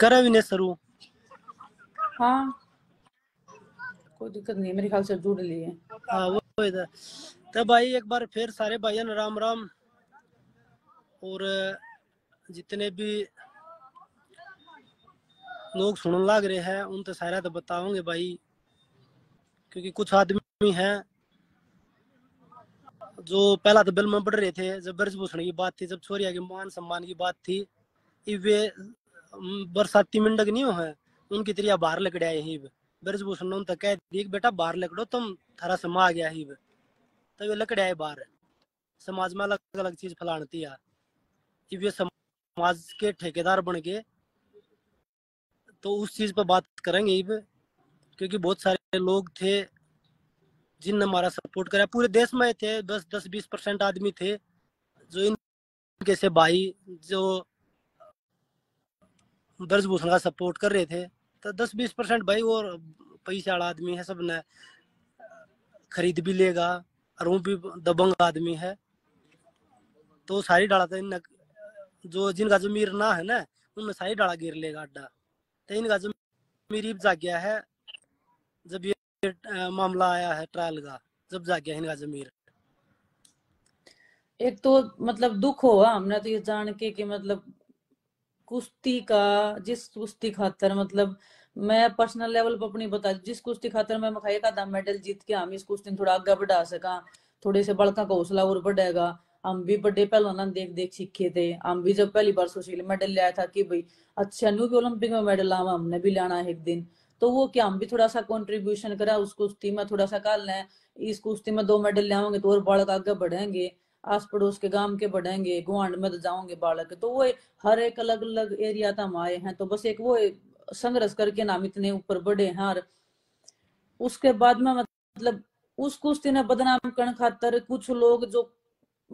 करावी ने सरू हाँ कोई दिक्कत नहीं मेरे ख्याल से जुड़ लिए हाँ वो इधर तो तब तो भाई एक बार फिर सारे भाइयों राम राम और जितने भी लोग सुन लग रहे हैं उन तो सारा तो बताओगे भाई क्योंकि कुछ आदमी हैं जो पहला तो बिल में बढ़ रहे थे जब ब्रजभूषण भूषण की बात थी जब छोरिया के मान सम्मान की बात थी वे बरसाती मिंडक नहीं हो है उनकी तरिया बाहर लकड़े आए ही भूषण ने उनका कह दी बेटा बाहर लकड़ो तुम थारा समा आ गया ही तो वे लकड़े आए बाहर समाज में अलग अलग चीज फैलानती है वे समाज के ठेकेदार बन के तो उस चीज पर बात करेंगे क्योंकि बहुत सारे लोग थे जिनने हमारा सपोर्ट करा पूरे देश में थे दस दस बीस परसेंट आदमी थे जो इनके से भाई जो ब्रजभूषण का सपोर्ट कर रहे थे तो दस बीस परसेंट भाई और पैसा वाला आदमी है सबने खरीद भी लेगा और वो भी दबंग आदमी है तो सारी डाला था इन जो जिनका जमीर ना है ना उनमें सारी डाला गिर लेगा अड्डा तो इनका जमीर जा गया है जब ये मामला आया है ट्रायल का जब जा गया इनका जमीर एक तो मतलब दुख हुआ हमने तो ये जान के कि मतलब कुश्ती का जिस कुश्ती खातर मतलब मैं पर्सनल लेवल पर अपनी बता जिस कुश्ती खातर मैं मखाई का दाम मेडल जीत के हम इस कुश्ती थोड़ा आगे बढ़ा सका थोड़े से बड़का का हौसला और बढ़ेगा हम भी बड़े पहलवाना देख देख सीखे थे हम भी जब पहली बार सुशील मेडल लिया था कि भाई अच्छा न्यू भी ओलंपिक में मेडल आवा हमने भी लाना है एक दिन तो वो क्या हम भी थोड़ा सा कॉन्ट्रीब्यूशन करा उस कुश्ती में थोड़ा सा कर लें इस कुश्ती में दो मेडल ले आओगे तो और बालक आगे बढ़ेंगे आस पड़ोस के गांव के बढ़ेंगे गुआंड में तो जाओगे बालक तो वो हर एक अलग अलग एरिया तक आए हैं तो बस एक वो संघर्ष करके नाम इतने ऊपर बढ़े हैं और उसके बाद में मतलब उस कुश्ती ने बदनाम करने खातर कुछ लोग जो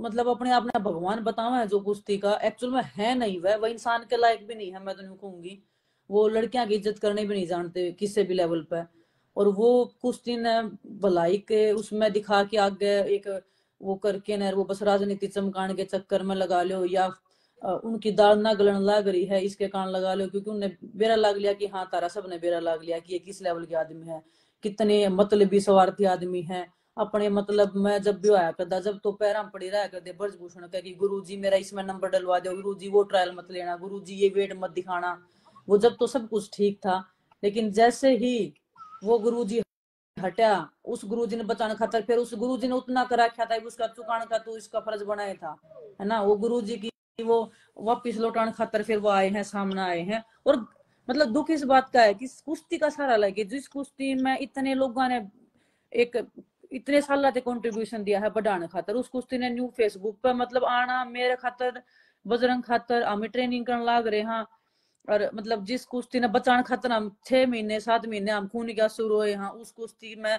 मतलब अपने आप ने भगवान बतावा है जो कुश्ती का एक्चुअल में है नहीं वह वह इंसान के लायक भी नहीं है मैं तो नहीं कहूंगी वो लड़कियां की इज्जत करने भी नहीं जानते किसी भी लेवल पर और वो कुछ दिन भलाई के उसमें दिखा के आगे एक वो करके न वो बस राजनीति चमकाने के चक्कर में लगा लो या उनकी दाल ना गलन लग रही है इसके कारण लगा लो क्योंकि उनने बेरा लाग लिया कि हाँ तारा सब ने बेरा लाग लिया कि ये किस लेवल के आदमी है कितने मतलबी स्वार्थी आदमी है अपने मतलब मैं जब भी आया करता जब तो पैर पड़ी रहा करते ब्रजभूषण कह की गुरु जी मेरा इसमें नंबर डलवा दो गुरु जी वो ट्रायल मत लेना गुरु जी ये वेट मत दिखाना वो जब तो सब कुछ ठीक था लेकिन जैसे ही वो गुरु जी हटा उस गुरु जी ने बचाने खातर फिर उस गुरु जी ने उतना करा रखा था उसका चुकान का तो इसका फर्ज बनाया था है ना वो गुरु जी की वो वापिस लौटाने खातर फिर वो आए हैं सामने आए हैं और मतलब दुख इस बात का है कि कुश्ती का सारा लगे जिस कुश्ती में इतने लोगों ने एक इतने साल से कंट्रीब्यूशन दिया है बढ़ाने खातर उस कुश्ती ने न्यू फेसबुक पर मतलब आना मेरे खातर बजरंग खातर हमें ट्रेनिंग करने लाग रहे हाँ और मतलब जिस कुश्ती ने बचान खातर हम छह महीने सात महीने हम खून क्या शुरू हुए हाँ उस कुश्ती में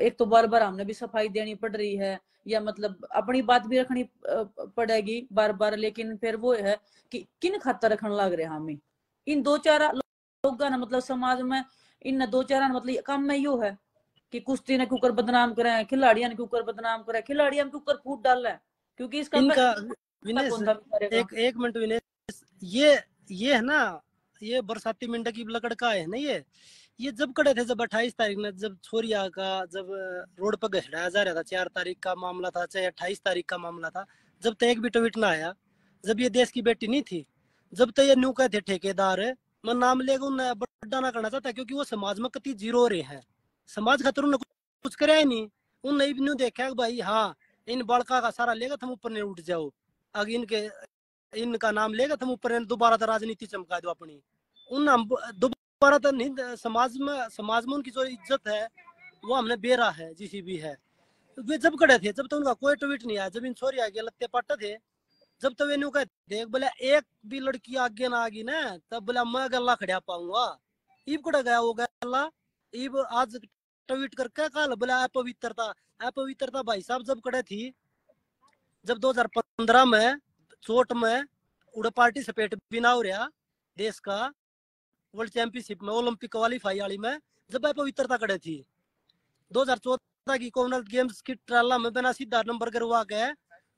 एक तो बार बार हमने भी सफाई देनी पड़ रही है या मतलब अपनी बात भी रखनी पड़ेगी बार बार लेकिन फिर वो है कि किन खातर रखने लग रहे हमें इन दो चार लोग ना मतलब समाज में इन दो चार मतलब काम में यो है कि कुश्ती ने कुकर बदनाम करे खिलाड़िया ने कुकर बदनाम करे खिलाड़िया ने कुकर फूट डाल है क्योंकि इसका इनका, एक, एक मिनट विनेश ये ये है ना ये बरसाती मिंडा की लकड़ का है ना ये ये जब कड़े थे जब अट्ठाईस तारीख में जब छोरिया का जब रोड पर घसड़ाया जा रहा था चार तारीख का मामला था चाहे अट्ठाईस तारीख का मामला था जब तक एक भी ट्वीट ना आया जब ये देश की बेटी नहीं थी जब तक ये न्यू कहते थे ठेकेदार मैं नाम लेगा उन बड़ा ना करना चाहता क्योंकि वो समाज में कति जीरो रहे हैं समाज खतर उन्हें कुछ करे नहीं उन नहीं देखा भाई हाँ इन बड़का का सारा लेगा तुम ऊपर नहीं उठ जाओ अगर इनके इनका नाम लेगा तुम ऊपर दोबारा तो राजनीति चमका दो अपनी उन हम दोबारा तो नहीं समाज में समाज में उनकी जो इज्जत है वो हमने बेरा है जिस भी है वे जब खड़े थे जब तो उनका कोई ट्वीट नहीं आया जब इन छोरी आगे लत्ते पट्टे थे जब तो वे न्यू कहते थे बोले एक भी लड़की आगे ना आगी ना तब बोला मैं गला खड़ा पाऊंगा इब कड़ा गया वो गला इब आज ट्वीट करके कल बोला अपवित्रता अपवित्रता भाई साहब जब खड़े थी जब 2015 में चोट में से पेट बिना हो रहा देश का वर्ल्ड चैंपियनशिप में ओलंपिक क्वालिफाई वाली में जब वह पवित्रता करे थी 2014 की कॉमनवेल्थ गेम्स की ट्राला में बिना सीधा नंबर करवा गए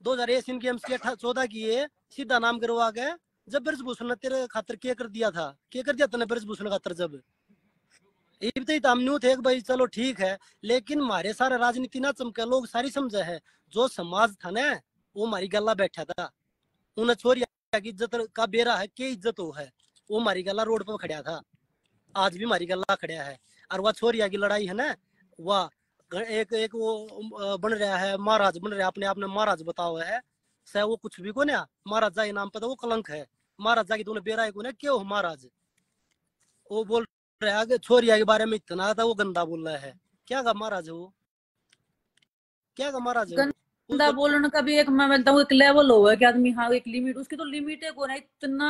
2000 एशियन गेम्स के चौदह की ये सीधा नाम करवा गए जब ब्रजभूषण ने तेरे खातर क्या कर दिया था क्या कर दिया तेने ब्रजभूषण खातर जब इतने तो हमने थे भाई चलो ठीक है लेकिन हमारे सारे राजनीति ना चमके लोग सारी समझे है जो समाज था ना वो हमारी गला बैठा था उन्हें छोरी की इज्जत का बेरा है के इज्जत हो है वो मारी गला रोड पर खड़ा था आज भी मारी गला खड़ा है और वह छोरिया की लड़ाई है ना वह एक एक वो बन रहा है महाराज बन रहा है अपने आपने महाराज बताओ है सह वो कुछ भी को ना महाराज जा नाम पता तो वो कलंक है महाराज जा की तुमने बेरा है को ना क्यों महाराज वो बोल रहा है छोरिया के बारे में इतना था तो वो गंदा बोल रहा है क्या का महाराज वो क्या का महाराज बंदा बोलने का भी एक मैं मानता हूँ एक लेवल हो है कि आदमी हाँ एक लिमिट उसकी तो लिमिट है हो है इतना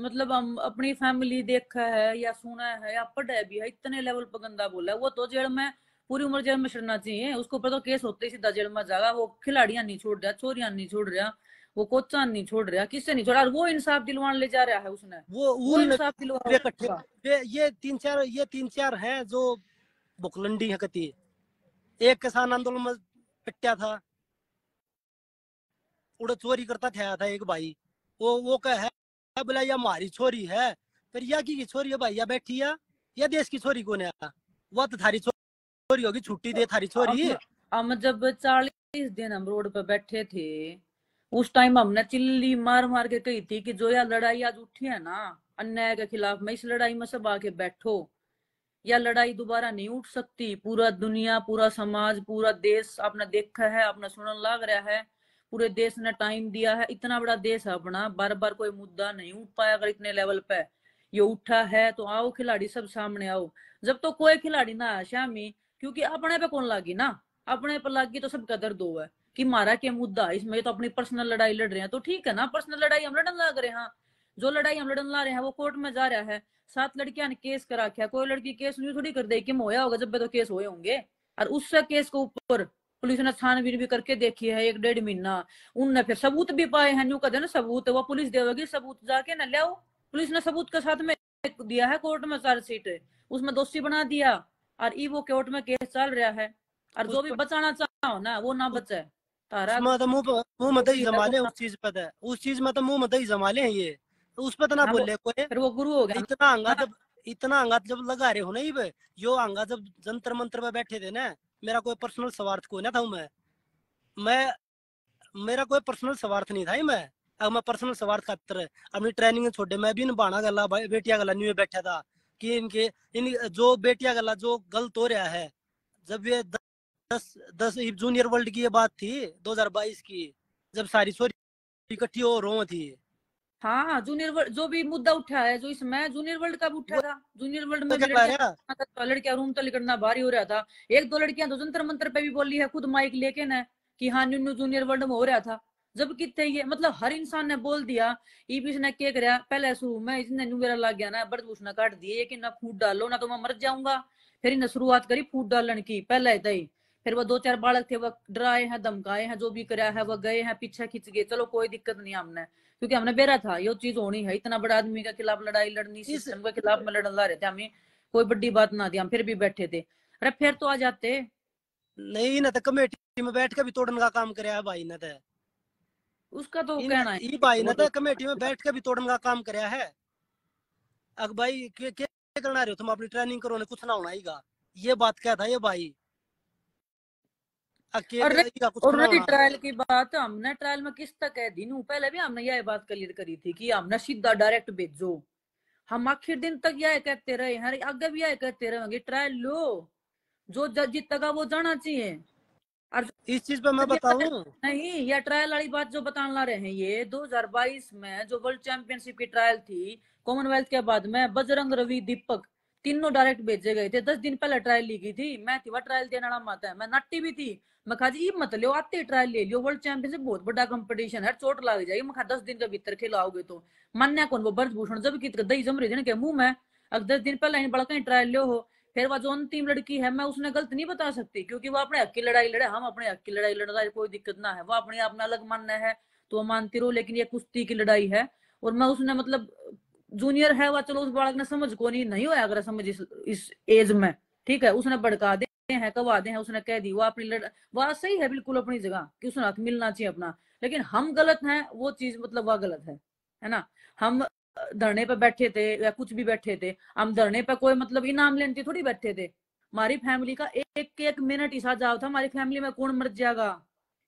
मतलब हम अपनी फैमिली देखा है या सुना है या पढ़ा है भी है इतने लेवल पर गंदा बोला है वो तो जेल में पूरी उम्र जेल में छड़ना चाहिए उसके ऊपर तो केस होते ही सीधा जेल में जागा वो खिलाड़ियां नहीं छोड़ रहा चोरियां नहीं छोड़ रहा वो कोचा नहीं छोड़ रहा किससे नहीं छोड़ रहा वो इंसाफ दिलवान ले जा रहा है उसने वो, वो इंसाफ दिलवा ये तीन चार ये तीन चार है जो है कती एक किसान आंदोलन में पिटा था उड़ चोरी करता था, था एक भाई वो वो कह बोला यह हमारी छोरी है पर यह की छोरी है भाई यह बैठी है यह देश की छोरी कौन है वह तो थारी छोरी होगी छुट्टी दे थारी छोरी हम जब चालीस दिन हम रोड पर बैठे थे उस टाइम हमने चिल्ली मार मार के कही थी कि जो यह लड़ाई आज उठी है ना अन्याय के खिलाफ मैं इस लड़ाई में सब आके बैठो यह लड़ाई दोबारा नहीं उठ सकती पूरा दुनिया पूरा समाज पूरा देश आपने देखा है आपने सुनने लग रहा है पूरे देश ने टाइम दिया है इतना बड़ा देश है अपना बार बार कोई मुद्दा नहीं उठ पाया अगर इतने लेवल पे ये उठा है तो आओ खिलाड़ी सब सामने आओ जब तो कोई खिलाड़ी ना आया श्यामी क्योंकि अपने पे कौन लागी ना अपने पे लागी तो सब कदर दो है कि मारा क्या मुद्दा इसमें तो अपनी पर्सनल लड़ाई लड़ रहे हैं तो ठीक है ना पर्सनल लड़ाई हम लड़न लग रहे हैं हाँ। जो लड़ाई हम लड़न ला रहे हैं वो कोर्ट में जा रहा है सात लड़कियां ने केस करा क्या कोई लड़की केस नहीं थोड़ी कर दे कि मोया होगा जब तो केस हुए होंगे और उससे केस को ऊपर पुलिस ने छानबीन भी करके देखी है एक डेढ़ महीना उनने फिर सबूत भी पाए हैं न्यू कहते ना सबूत वो पुलिस देवेगी सबूत जाके ना लिया पुलिस ने सबूत के साथ में दिया है कोर्ट में चार्जशीट उसमें दोषी बना दिया और ई वो कोर्ट में केस चल रहा है और जो भी बचाना चाहो ना वो ना बचे तो उस चीज तो। में तो मुंह मत ही जमा ले ये उस पर तो ना हाँ, बोले कोई वो गुरु हो गया इतना हंगा हाँ। इतना अंगा जब लगा रहे हो ना इब यो अंगा जब जंतर मंत्र पे बैठे थे ना मेरा कोई पर्सनल स्वार्थ कोई ना था मैं मैं मेरा कोई पर्सनल स्वार्थ नहीं था मैं अब मैं पर्सनल स्वार्थ खातर अपनी ट्रेनिंग छोड़े मैं भी इन बाना गला बेटिया गला न्यू बैठा था कि इनके इन जो बेटिया गला जो गलत हो रहा है जब ये दस दस जूनियर वर्ल्ड की ये बात थी 2022 की जब सारी सोरी इकट्ठी हो रो थी हाँ हाँ जूनियर वर्ल्ड जो भी मुद्दा उठा है जो इसमें जूनियर वर्ल्ड का भी उठा था जूनियर वर्ल्ड में तो, तो लड़कियां रूम तो लिखना भारी हो रहा था एक दो लड़कियां तो जंतर मंत्र पे भी बोली है खुद माइक लेके ना कि हाँ न्यू जूनियर वर्ल्ड में हो रहा था जब कितने ये मतलब हर इंसान ने बोल दिया ईबीस ने क्या कराया पहले शुरू में इसने न्यू मेरा लग गया ना बर्द पूछना काट दिए कि ना फूट डालो ना तो मैं मर जाऊंगा फिर इन्हें शुरुआत करी फूट डालन की पहले ही फिर वो दो चार बालक थे वह डराए हैं धमकाए हैं जो भी कराया है वह गए हैं पीछे खींच गए चलो कोई दिक्कत नहीं हमने क्योंकि हमने बेरा था यो चीज होनी है इतना बड़ा आदमी के खिलाफ लड़ाई लड़नी सिस्टम के खिलाफ में लड़न रहे थे हमें कोई बड़ी बात ना थी हम फिर भी बैठे थे अरे फिर तो आ जाते नहीं ना तो कमेटी में बैठ के भी तोड़ने का काम कराया हाँ भाई ना तो उसका तो कहना है ये भाई ना तो कमेटी में बैठ के भी तोड़ने का काम कराया है हाँ। अब भाई क्या करना रहे हो तुम अपनी ट्रेनिंग करो ने कुछ ना होना ये बात क्या था ये भाई अकेले ट्रायल की बात हमने ट्रायल में किस तक है दिन पहले भी हमने यह बात क्लियर करी थी कि हमने सीधा डायरेक्ट भेजो हम आखिर दिन तक यह कहते रहे हैं आगे भी यह कहते रहेंगे ट्रायल लो जो जज जीतेगा वो जाना चाहिए और इस चीज पर मैं तो बताऊ नहीं यह ट्रायल वाली बात जो बता ला रहे हैं ये 2022 में जो वर्ल्ड चैंपियनशिप की ट्रायल थी कॉमनवेल्थ के बाद में बजरंग रवि दीपक तीनों डायरेक्ट भेजे गए थे दस दिन पहले ट्रायल ली गई थी मैं थी वह ट्रायल वाला मत है मैं नट्टी भी थी मैं खा जी मत लो आते ट्रायल ले लियो वर्ल्ड चैंपियनशिप बहुत बड़ा कंपटीशन है चोट लग जाएगी मैं दस दिन के भीतर खिलाओगे तो मान्या कौन वो ब्रजभूषण जब की दही जम रही ना मुंह में अगर दस दिन पहले बड़ा कहीं ट्रायल लियो हो फिर वह जो अंतिम लड़की है मैं उसने गलत नहीं बता सकती क्योंकि वो अपने हक की लड़ाई लड़े हम अपने हक की लड़ाई लड़ कोई दिक्कत ना है वो अपने अपना अलग मानना है तो वो मानती रहो लेकिन ये कुश्ती की लड़ाई है और मैं उसने मतलब जूनियर है वह चलो उस बालक ने समझ को नहीं नहीं होया अगर समझ इस इस एज में ठीक है उसने भड़का दे हैं कवा दे हैं उसने कह दी वो अपनी लड़ वह सही है बिल्कुल अपनी जगह कि उसने हक मिलना चाहिए अपना लेकिन हम गलत हैं वो चीज मतलब वह गलत है है ना हम धरने पर बैठे थे या कुछ भी बैठे थे हम धरने पर कोई मतलब इनाम लेने थोड़ी बैठे थे हमारी फैमिली का एक एक मिनट ही जाओ था हमारी फैमिली में कौन मर जाएगा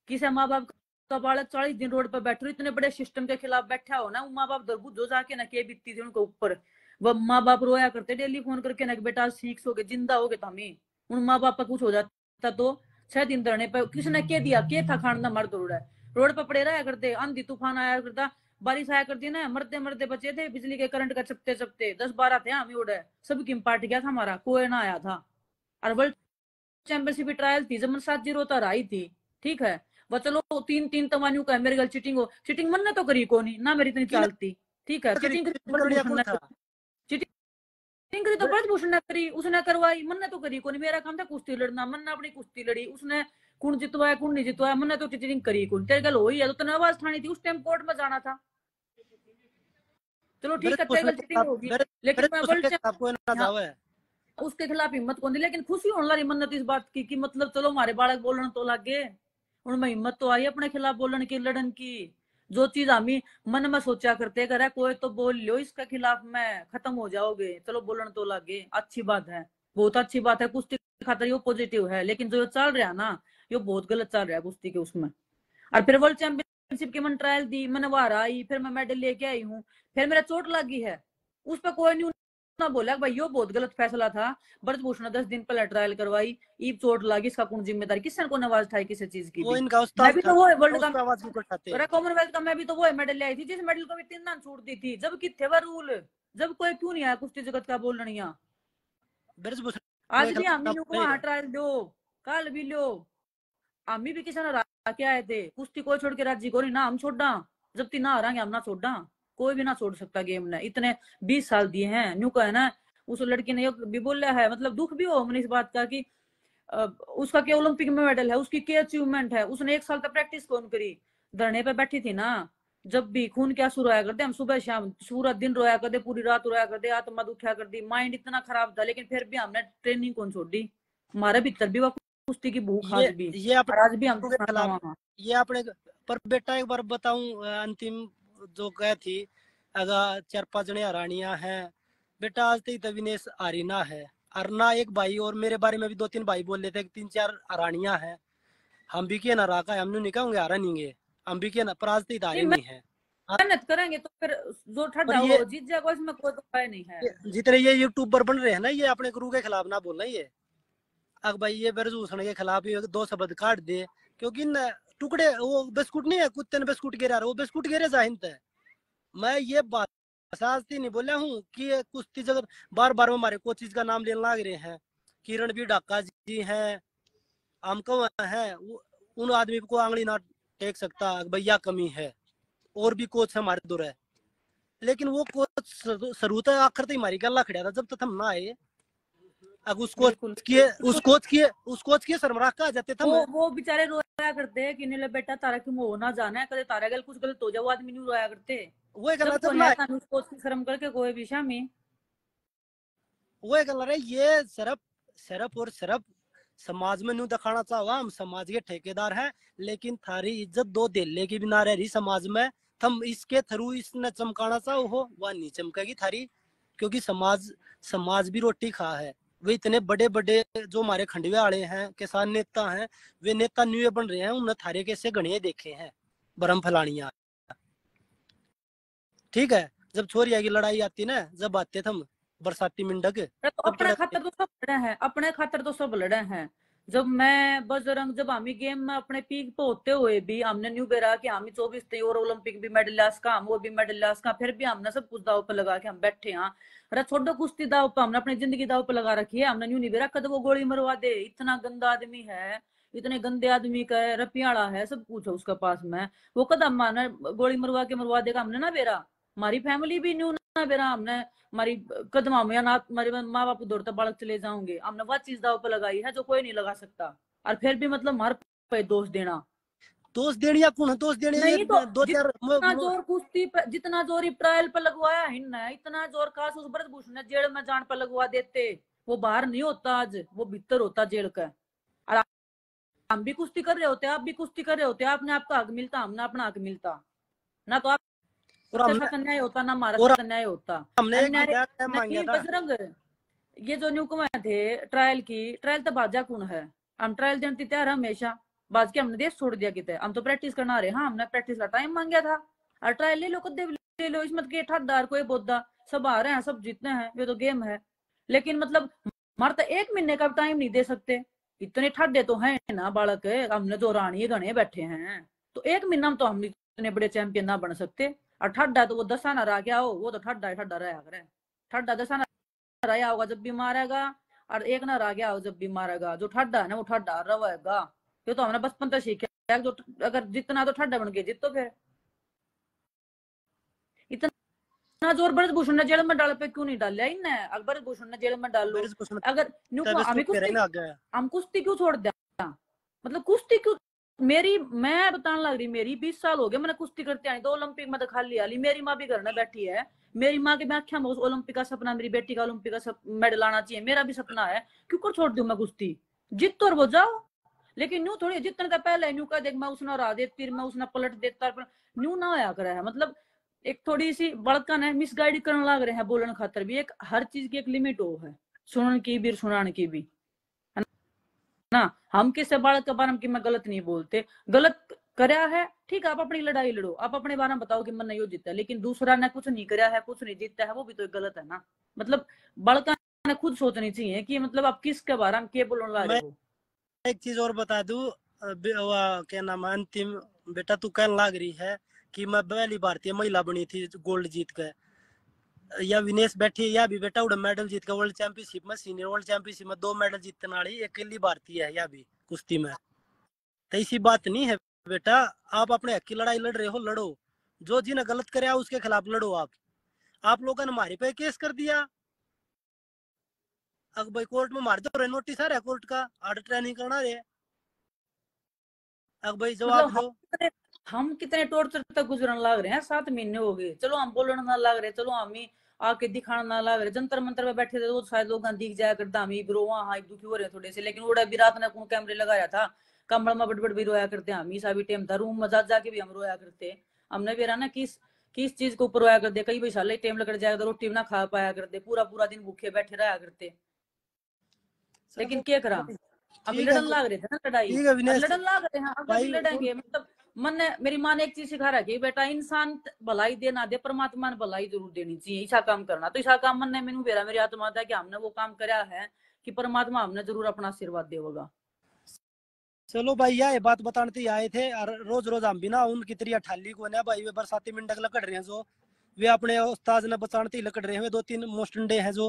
किसे माँ बाप कबाड़ा तो चालीस दिन रोड पर बैठे इतने बड़े सिस्टम के खिलाफ बैठा हो ना माँ बाप दरबू जो जाके ना के बीतती थी उनके ऊपर वह माँ बाप रोया करते डेली फोन करके ना बेटा सीख हो गए जिंदा हो गए तमी तो उन माँ बाप का कुछ हो जाता तो छह दिन धरने पर किसने के दिया के था खाना मर मर्द है रोड पर पड़े रहा करते आंधी तूफान आया करता बारिश आया करती ना मरते मरते बचे थे बिजली के करंट का चपते चपते दस बारह थे हम उड़े सब किम पार्ट गया था हमारा कोई ना आया था और वर्ल्ड चैंपियनशिप ट्रायल थी मन सात जीरो तर आई थी ठीक है वह चलो तीन तीन तवानियों का है मेरे गल चीटिंग हो चीटिंग मन ना तो करी को नहीं ना मेरी इतनी चालती ठीक है चीटिंग चीटिंग करी तो भूषण ने करी उसने करवाई मन ने तो करी को नहीं मेरा काम था कुश्ती लड़ना मन ने अपनी कुश्ती लड़ी उसने कुण जितवाया कुण नहीं जितवाया मन ने तो चीटिंग करी को तेरे गल हो ही है तो तेने आवाज थानी थी उस टाइम कोर्ट में जाना था चलो ठीक है तेरे गल चीटिंग होगी लेकिन मैं वर्ल्ड उसके खिलाफ हिम्मत कौन दी लेकिन खुशी होने लगी मन्नत इस बात की कि मतलब चलो हमारे बालक बोलने तो लग गए उनमें हिम्मत तो आई अपने खिलाफ बोलने की लड़न की जो चीज हम मन में सोचा करते करे कोई तो बोल लो इसके खिलाफ में खत्म हो जाओगे चलो बोलन तो लगे अच्छी बात है बहुत अच्छी बात है कुश्ती खातर यो पॉजिटिव है लेकिन जो चल रहा है ना यो बहुत गलत चल रहा है कुश्ती के उसमें और फिर वर्ल्ड चैंपियनशिप की मैंने ट्रायल दी मैंने वार आई फिर मैं मेडल लेके आई हूँ फिर मेरा चोट लगी है उस पर कोई नहीं ना बोला भाई यो बहुत गलत फैसला था ब्रजभूषण ने दस दिन पहले ट्रायल करवाई ईब चोट लागी इसका कौन जिम्मेदारी किसने को आवाज उठाई किसी चीज की तो वो कॉमनवेल्थ का मैं भी तो वो मेडल आई थी जिस मेडल को भी तीन नाम छूट दी थी जबकि थे वह रूल जब कोई क्यों नहीं आया कुश्ती जगत का बोल रही आज भी को वहां ट्रायल दो कल भी लो हम भी किसी ने आके आए थे कुश्ती कोई छोड़ के राजी को नहीं ना हम छोड़ा जब तीन ना हारांगे हम ना छोड़ा कोई भी ना छोड़ सकता गेम ने इतने बीस साल दिए हैं न्यू का है ना उस लड़की ने भी बोला है मतलब दुख भी हो मैंने इस बात का कि उसका क्या ओलंपिक में मेडल है उसकी क्या अचीवमेंट है उसने एक साल तक प्रैक्टिस कौन करी धरने पर बैठी थी ना जब भी खून क्या आंसू आया करते हम सुबह शाम पूरा दिन रोया करते पूरी रात रोया करते आत्मा दुखा कर दी माइंड इतना खराब था लेकिन फिर भी हमने ट्रेनिंग कौन छोड़ दी हमारे भीतर भी वह कुश्ती की भूख आज भी ये आज भी हम ये अपने पर बेटा एक बार बताऊं अंतिम जो कह थी अगा चार पाँच जने हरानिया है बेटा आज तक अविनेश हरिना है अरना एक भाई और मेरे बारे में भी दो तीन भाई बोल रहे थे तीन चार हरानिया है हम भी क्या ना है हम नहीं कहूंगे हरा नहीं है हम भी क्या ना पर आज तक हारे नहीं है मेहनत करेंगे तो फिर जो ठट जाओ जीत जाओ इसमें कोई उपाय तो नहीं है जितने ये यूट्यूबर बन रहे हैं ना ये अपने गुरु के खिलाफ ना बोलना ये अग भाई ये बेरजूसन के खिलाफ दो शब्द काट दे क्योंकि टुकड़े वो बिस्कुट नहीं है कुत्ते ने बिस्कुट गिरा वो बिस्कुट गिरे जाहिंत है मैं ये बात साजती नहीं बोला हूँ कि कुश्ती जगह बार बार में हमारे कोचिज का नाम लेने लग रहे हैं किरण भी डाका जी हैं आमको हैं उन आदमी को आंगली ना टेक सकता भैया कमी है और भी कोच हमारे दूर है लेकिन वो कोच शुरू तक आखिर तो हमारी गला खड़ा था जब तक तो हम ना आए अब उसको किए उसको किए उसको किए सरमराह का जाते थे वो, वो बेचारे रोया करते हैं कि नेले बेटा तारा क्यों ना जाना है कदे तारा गल कुछ गलत हो जाए वो आदमी नहीं रोया करते वो एक गल था उसको शर्म करके कोई भी शामी वो एक गल है ये सिर्फ सिर्फ और सिर्फ समाज में न्यू दिखाना चाहवा हम समाज के ठेकेदार हैं लेकिन थारी इज्जत दो दिल्ले की बिना रह रही समाज में थम इसके थ्रू इसने चमकाना चाहो हो वह नहीं चमकेगी थारी क्योंकि समाज समाज भी रोटी खा है वे इतने बड़े बड़े जो हमारे खंडवे वाले हैं किसान नेता हैं वे नेता न्यूए बन रहे हैं उन्हें थारे के से गणे देखे हैं बरम फलानिया ठीक है जब छोरिया की लड़ाई आती ना जब आते थे हम बरसाती मिंडक तो तो अपने खातर तो सब लड़े हैं अपने खातर तो सब लड़े हैं जब मैं बजरंग जब हम गेम में अपने पीक पे होते हुए भी हमने न्यू बेरा कि हम चौबीस थे और ओलंपिक भी मेडल लास का हम वो भी मेडल लास का फिर भी हमने सब कुछ दाव पर लगा के हम बैठे हाँ अरे छोटो कुश्ती दाव पर हमने अपनी जिंदगी दाव पर लगा रखी है हमने न्यू नहीं बेरा कद वो गोली मरवा दे इतना गंदा आदमी है इतने गंदे आदमी का है रपियाड़ा है सब कुछ है उसके पास में वो कदम माना गोली मरवा के मरवा देगा हमने ना बेरा हमारी फैमिली भी न्यू बेरा हमने हमारी कदमा में माँ बाप दौड़ता बालक चले जाऊंगे हमने वह चीज दाव पर लगाई है जो कोई नहीं लगा सकता और फिर भी मतलब मर पे दोष देना दोष देने या कौन दोष देने नहीं तो दो चार जितना जोर कुश्ती पर जितना जोर इब्राइल पर लगवाया हिन्न है इतना जोर खास उस भरत भूषण ने जेल में जान पर लगवा देते वो बाहर नहीं होता आज वो भीतर होता जेल का और हम भी कुश्ती कर रहे होते आप भी कुश्ती कर रहे होते आपने आपका हक मिलता हमने अपना हक मिलता ना तो आप अन्याय होता ना हमारा अन्याय होता बजरंग ये जो न्यू कमाए थे ट्रायल की ट्रायल तो बाजा कौन है हम ट्रायल देने तैयार है हमेशा बाज के हमने देश छोड़ दिया कितने हम तो प्रैक्टिस करना रहे हाँ हमने प्रैक्टिस का टाइम मांगा था और ट्रायल ले लो कदे ले लो इसमें के तो ठाकदार कोई बोधा सब आ रहे हैं सब जीतने हैं वे तो गेम है लेकिन मतलब हमारा तो एक महीने का टाइम नहीं दे सकते इतने ठाडे तो है ना बालक हमने तो रानी गणे बैठे हैं तो एक महीना में तो हम इतने बड़े चैंपियन ना बन सकते और ठड्डा है तो वो ना रहा क्या हो वो तो ठड्डा ही ठड्डा रहा करे ठड्डा ना रहा होगा जब भी मारेगा और एक ना रह गया हो जब भी मारेगा जो ठड्डा है ना वो ठड्डा रहेगा ये तो हमने बचपन से सीखे जो अगर जितना तो ठड्डा बन गया जितो फिर इतना जोर भरत भूषण ने जेल में डाल पे क्यों नहीं डाल लिया इन्हें अगर भरत भूषण ने जेल में डाल लो अगर तो हमें कुश्ती हम कुश्ती क्यों छोड़ दिया मतलब कुश्ती क्यों मेरी मैं बताने लग रही मेरी बीस साल हो गए मैंने कुश्ती करते आई तो ओलंपिक में दिखा तो लिया ली मेरी माँ भी घर ना बैठी है मेरी माँ के मैं आख्या में ओलंपिक का सपना मेरी बेटी का ओलंपिक का मेडल आना चाहिए मेरा भी सपना है क्यों कर छोड़ दू मैं कुश्ती जीत तो वो जाओ लेकिन न्यू थोड़ी जितने का पहले न्यू का देख मैं उसने हरा देती मैं उसने पलट देता न्यू ना आया करा है मतलब एक थोड़ी सी बड़का ने मिसगाइड करने लग रहे हैं बोलने खातर भी एक हर चीज की एक लिमिट हो है सुनने की भी सुनाने की भी ना हम किसे बालक के बारे में कि मैं गलत नहीं बोलते गलत करया है ठीक आप अपनी लड़ाई लड़ो आप अपने बारे में बताओ कि मैंने नहीं जीता लेकिन दूसरा ने कुछ नहीं करया है कुछ नहीं जीता है वो भी तो गलत है ना मतलब बालका ने खुद सोचनी चाहिए कि मतलब आप किसके बारे में क्या बोलने वाले हो एक चीज और बता दू क्या नाम अंतिम बेटा तू कह लाग रही है कि मैं पहली भारतीय महिला बनी थी गोल्ड जीत के या विनेश बैठी या भी बेटा उड़ा मेडल जीत का वर्ल्ड चैंपियनशिप में सीनियर वर्ल्ड चैंपियनशिप में दो मेडल जीतने वाली अकेली भारतीय है या भी कुश्ती में तो ऐसी बात नहीं है बेटा आप अपने हक की लड़ाई लड़ रहे हो लड़ो जो जी ने गलत करे उसके खिलाफ लड़ो आप आप लोगों ने हमारे पे केस कर दिया अब भाई कोर्ट में मार दो नोटिस आ रहा है कोर्ट का आर्डर ट्रेनिंग करना रहे अब भाई मतलब जवाब दो हम कितने टोर्चर तक गुजरन लग रहे हैं सात महीने हो गए चलो हम बोलने ना लग रहे चलो हम ही आके दिखाने ना लावे जंतर मंत्र में बैठे थे तो शायद लोग दिख जाया करता हम ब्रो हाँ दुखी हो रहे थोड़े से लेकिन उड़ा भी रात ने कौन कैमरे लगाया था कमल में बड़बड़ भी रोया करते हम ईसा भी टाइम था रूम में जा जाके भी हम रोया करते हमने भी रहा ना किस किस चीज के ऊपर रोया करते कई भाई साले टाइम लग जाया करते रोटी ना खा पाया करते पूरा पूरा दिन भूखे बैठे रहा करते लेकिन क्या करा हम लड़न तो लाग रहे थे ना लड़ाई लड़न लाग रहे हैं अब लड़ेंगे मतलब मन ने मेरी माँ ने एक चीज सिखा रखी बेटा इंसान भलाई दे ना दे परमात्मा ने भलाई जरूर देनी चाहिए ऐसा काम करना तो ऐसा काम मन ने मेनू बेरा मेरी आत्मा था कि हमने वो काम करा है कि परमात्मा हमने जरूर अपना आशीर्वाद देगा चलो भाई ये बात बताने आए थे और रोज रोज हम बिना उनकी तरी अठाली को ना भाई वे बरसाती मिंडक लकड़ रहे हैं जो वे अपने उस्ताद ने बचाने लकड़ रहे हैं वे दो तीन मोस्टंडे हैं जो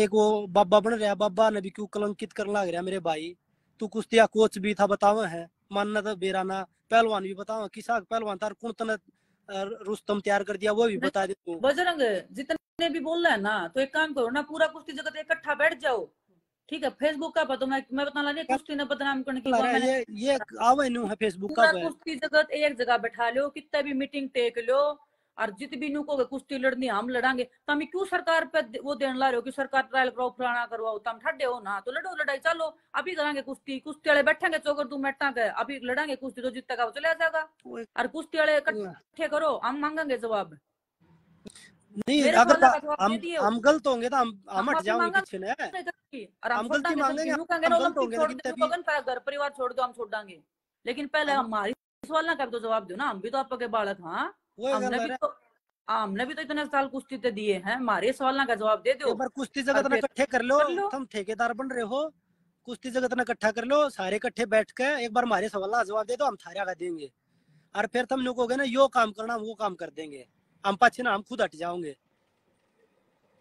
एक वो बाबा बन रहा है बाबा ने भी क्यों कलंकित करने लग रहा है मेरे भाई तू कुश्तिया कोच भी था बतावा है मन्नत बेराना पहलवान भी बताओ किसा पहलवान तार कौन तना रुस्तम तैयार कर दिया वो भी बता दे तू बजरंग जितने भी बोल रहा है ना तो एक काम करो ना पूरा कुश्ती जगत इकट्ठा बैठ जाओ ठीक है फेसबुक का पता मैं मैं बताना नहीं कुश्ती ने बदनाम करने की बात ये ये आवे न्यू है फेसबुक का पूरा तो कुश्ती जगत एक जगह बैठा लो कितना भी मीटिंग टेक लो और जित भी नू को कुश्ती लड़नी हम लड़ांगे तो हम क्यों सरकार पे वो देने ला रहे हो कि सरकार ट्रायल कराओ फलाना करवाओ तुम तो ठड्डे हो ना तो लड़ो लड़ाई चलो अभी करांगे कुश्ती कुश्ती वाले बैठेंगे चौकर तू मैटा के अभी लड़ांगे कुश्ती तो जीतेगा वो चले जाएगा और कुश्ती वाले इकट्ठे करो हम मांगेंगे जवाब नहीं अगर हम हम गलत होंगे तो हम हम हट जाओगे पीछे ना और हम गलती मांगेंगे हम गलत होंगे लेकिन तभी घर परिवार छोड़ दो हम छोड़ देंगे लेकिन पहले हमारी सवाल ना कर दो जवाब दो ना हम भी तो आपके बालक हां हमने भी तो हाँ, हमने भी तो इतने साल कुश्ती तो दिए हैं मारे सवाल ना का जवाब दे दो पर कुश्ती जगत ना इकट्ठे कर लो तुम ठेकेदार बन रहे हो कुश्ती जगत ना इकट्ठा कर लो सारे इकट्ठे बैठ के एक बार मारे सवाल ना जवाब दे दो हम थारा आगे देंगे और फिर तुम लोग कहोगे ना यो काम करना वो काम कर देंगे हम पाछे ना हम खुद हट जाओगे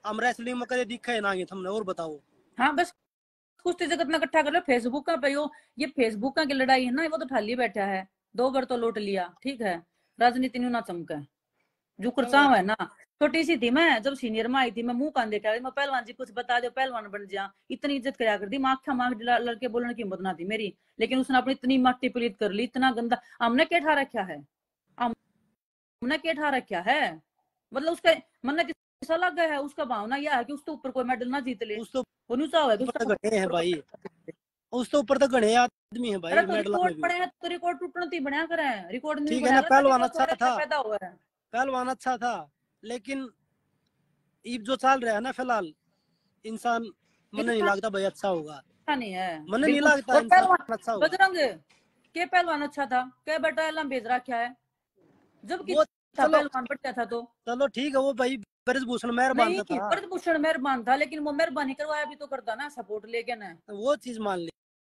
हम रेसलिंग में कदे दिखे ना ये तुमने और बताओ हाँ बस कुश्ती जगत ना इकट्ठा कर लो फेसबुक पे यो ये फेसबुक का की लड़ाई है ना वो तो ठाली बैठा है दो बार तो लूट लिया ठीक है राजनीति न्यू ना चमके जो हाँ। कुर्चाव है ना छोटी सी थी मैं जब सीनियर में आई थी मैं मुंह कान देखा मैं पहलवान जी कुछ बता दो पहलवान बन जा इतनी इज्जत करा कर दी माखा माख लड़के बोलने की हिम्मत ना थी मेरी लेकिन उसने अपनी इतनी माटी पलीत कर ली इतना गंदा हमने के ठा रखा है हमने के ठा रखा है मतलब उसका मन लग गया है उसका भावना यह है कि उसके ऊपर कोई मेडल ना जीत ले उस तो उस तो ऊपर तो घने आदमी है भाई मेडल में रिकॉर्ड पड़े हैं तो रिकॉर्ड टूटना तो बनाया करे रिकॉर्ड नहीं ठीक है ना पहलवान तो तो अच्छा, अच्छा था पहलवान अच्छा था लेकिन ईब जो चल रहा है ना फिलहाल इंसान मन नहीं लगता भाई अच्छा होगा अच्छा नहीं है मन नहीं लगता इंसान अच्छा, अच्छा होगा बजरंग के पहलवान अच्छा था के बेटा एलम भेज रखा है जब कि पहलवान पटका था तो चलो ठीक है वो भाई ब्रजभूषण मेहरबान था हाँ। ब्रजभूषण मेहरबान था लेकिन वो मेहरबानी करवाया भी तो करता ना सपोर्ट लेके ना वो चीज मान ली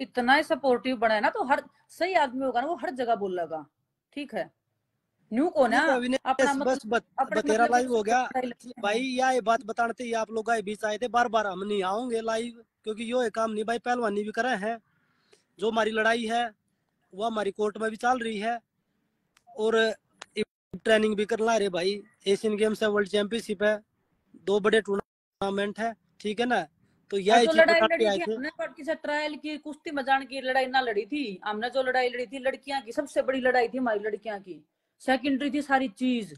इतना ही सपोर्टिव बना है ना तो हर सही आदमी होगा ना वो हर जगह बोल लगा ठीक है न्यू को ना अपना बस मतलब बत, मतलब बतेरा लाइव हो गया भाई या ये बात बताने ही आप लोग बीच आए थे बार बार हम नहीं आओगे लाइव क्योंकि यो है काम नहीं भाई पहलवानी भी करे है जो हमारी लड़ाई है वो हमारी कोर्ट में भी चल रही है और ट्रेनिंग भी कर ला रहे भाई एशियन गेम्स है वर्ल्ड चैंपियनशिप है दो बड़े टूर्नामेंट है ठीक है ना तो हाँ, यह जो लड़ाई लड़ी थी हमने के साथ ट्रायल की कुश्ती मजान की लड़ाई ना लड़ी थी हमने जो लड़ाई लड़ी थी लड़कियां की सबसे बड़ी लड़ाई थी हमारी लड़कियां की सेकेंडरी थी सारी चीज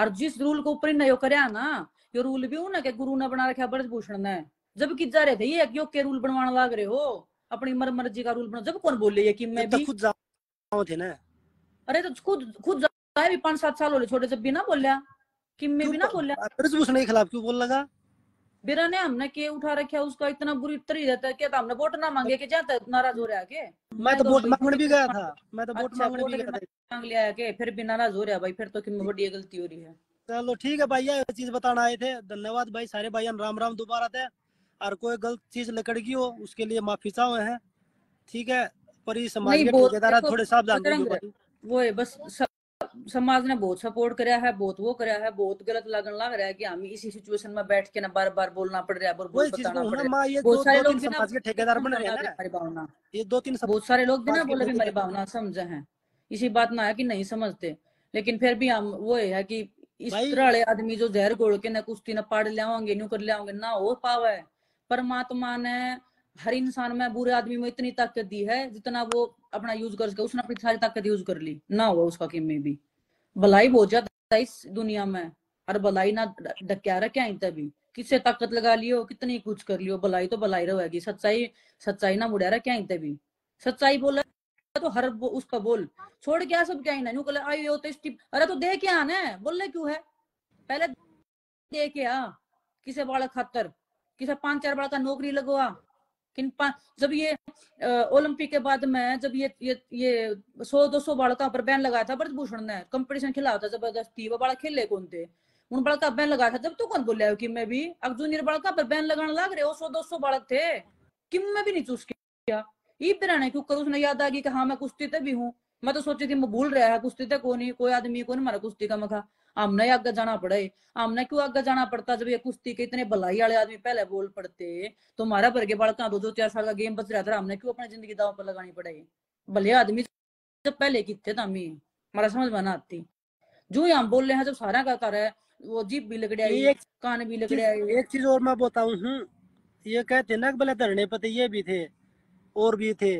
और जिस रूल को ऊपर नहीं कराया ना यो रूल भी ना के गुरु ने बना रखा ब्रजभूषण ने जब कि जा रहे थे ये क्यों के रूल बनवाने लाग रहे हो अपनी मर मर्जी का रूल बना जब कौन बोले ये कि मैं तो भी खुद जाओ थे ना अरे तो खुद खुद जाए भी पांच सात साल हो रहे छोटे जब भी ना बोलिया कि मैं भी ना बोलिया ब्रजभूषण के खिलाफ क्यों बोल लगा बिरा ने हमने के उठा रखा उसका इतना बुरी उत्तर ही रहता है क्या था हमने वोट ना मांगे के जाता नाराज हो रहा के तो मैं तो वोट मांगने भी गया था अच्छा, मैं तो वोट मांगने भी गया था मांग लिया है के फिर भी नाराज हो रहा भाई फिर तो कि बड़ी गलती हो रही है चलो ठीक है भैया ये चीज बताना आए थे धन्यवाद भाई सारे भाई राम राम दोबारा थे और कोई गलत चीज लकड़ की हो उसके लिए माफी चाहे हैं ठीक है पर इस समाज के ठेकेदार थोड़े हैं वो है बस समाज ने बहुत सपोर्ट कराया है बहुत वो कराया है बहुत गलत लगन लग रहा है कि हम इसी सिचुएशन में बैठ के ना बार बार बोलना पड़ रहा है बहुत सारे लोग बहुत सारे लोग भी ना बोले भी मेरी भावना समझे हैं इसी बात ना है कि नहीं समझते लेकिन फिर भी हम वो है कि इस तरह आदमी जो जहर गोड़ के ना कुश्ती ना पाड़ ले आओगे न्यू कर ले आओगे ना हो है परमात्मा ने हर इंसान में बुरे आदमी में इतनी ताकत दी है जितना वो अपना यूज कर सके उसने अपनी सारी ताकत यूज कर ली ना हुआ उसका कि में भी भलाई बहुत ज्यादा इस दुनिया में और भलाई ना डक्या रखे आई तभी किससे ताकत लगा लियो कितनी कुछ कर लियो भलाई तो भलाई रहेगी सच्चाई सच्चाई ना मुड़ा रखे आई तभी सच्चाई बोला तो हर बो, उसका बोल छोड़ क्या सब क्या ना कल आई हो तो अरे तो दे के आना है बोले क्यों है पहले दे के आ किसे बालक खातर किसे पांच चार बालक का नौकरी लगवा किन जब ये ओलंपिक के बाद में जब ये ये ये सौ दो सौ बालका पर बैन लगाया था ब्रजभूषण ने कंपटीशन खेला था जबरदस्ती वो बालक खेले कौन थे उन बड़का बैन लगाया था जब तू तो कौन बोलिया कि मैं भी अब जूनियर बड़का पर बैन लगाने लग रहे हो सौ दो सौ बालक थे किम में भी नहीं चूस किया ये क्यों उसने याद आ गई कि हाँ मैं कुश्ती भी हूँ मैं तो सोची थी मैं भूल रहा है कुश्ती तो कौन ही कोई आदमी कौन मारा कुश्ती का मखा हमने आगे जाना पड़े हमने क्यों आगे जाना पड़ता जब ये कुश्ती के इतने भलाई वाले आदमी पहले बोल पड़ते तो हमारा भर के बालका दो दो चार साल का गेम बच रहा था हमने क्यों अपनी जिंदगी दाव पर लगानी पड़े भले आदमी जब पहले कितने थे हमें हमारा समझ में ना आती जो ही हम बोल रहे हैं जब सारा का कर है वो जीप भी लग रहा है कान भी लग रहा है एक चीज और मैं बताऊ हूँ हम्म, ये कहते ना भले धरने पर तो ये भी थे और भी थे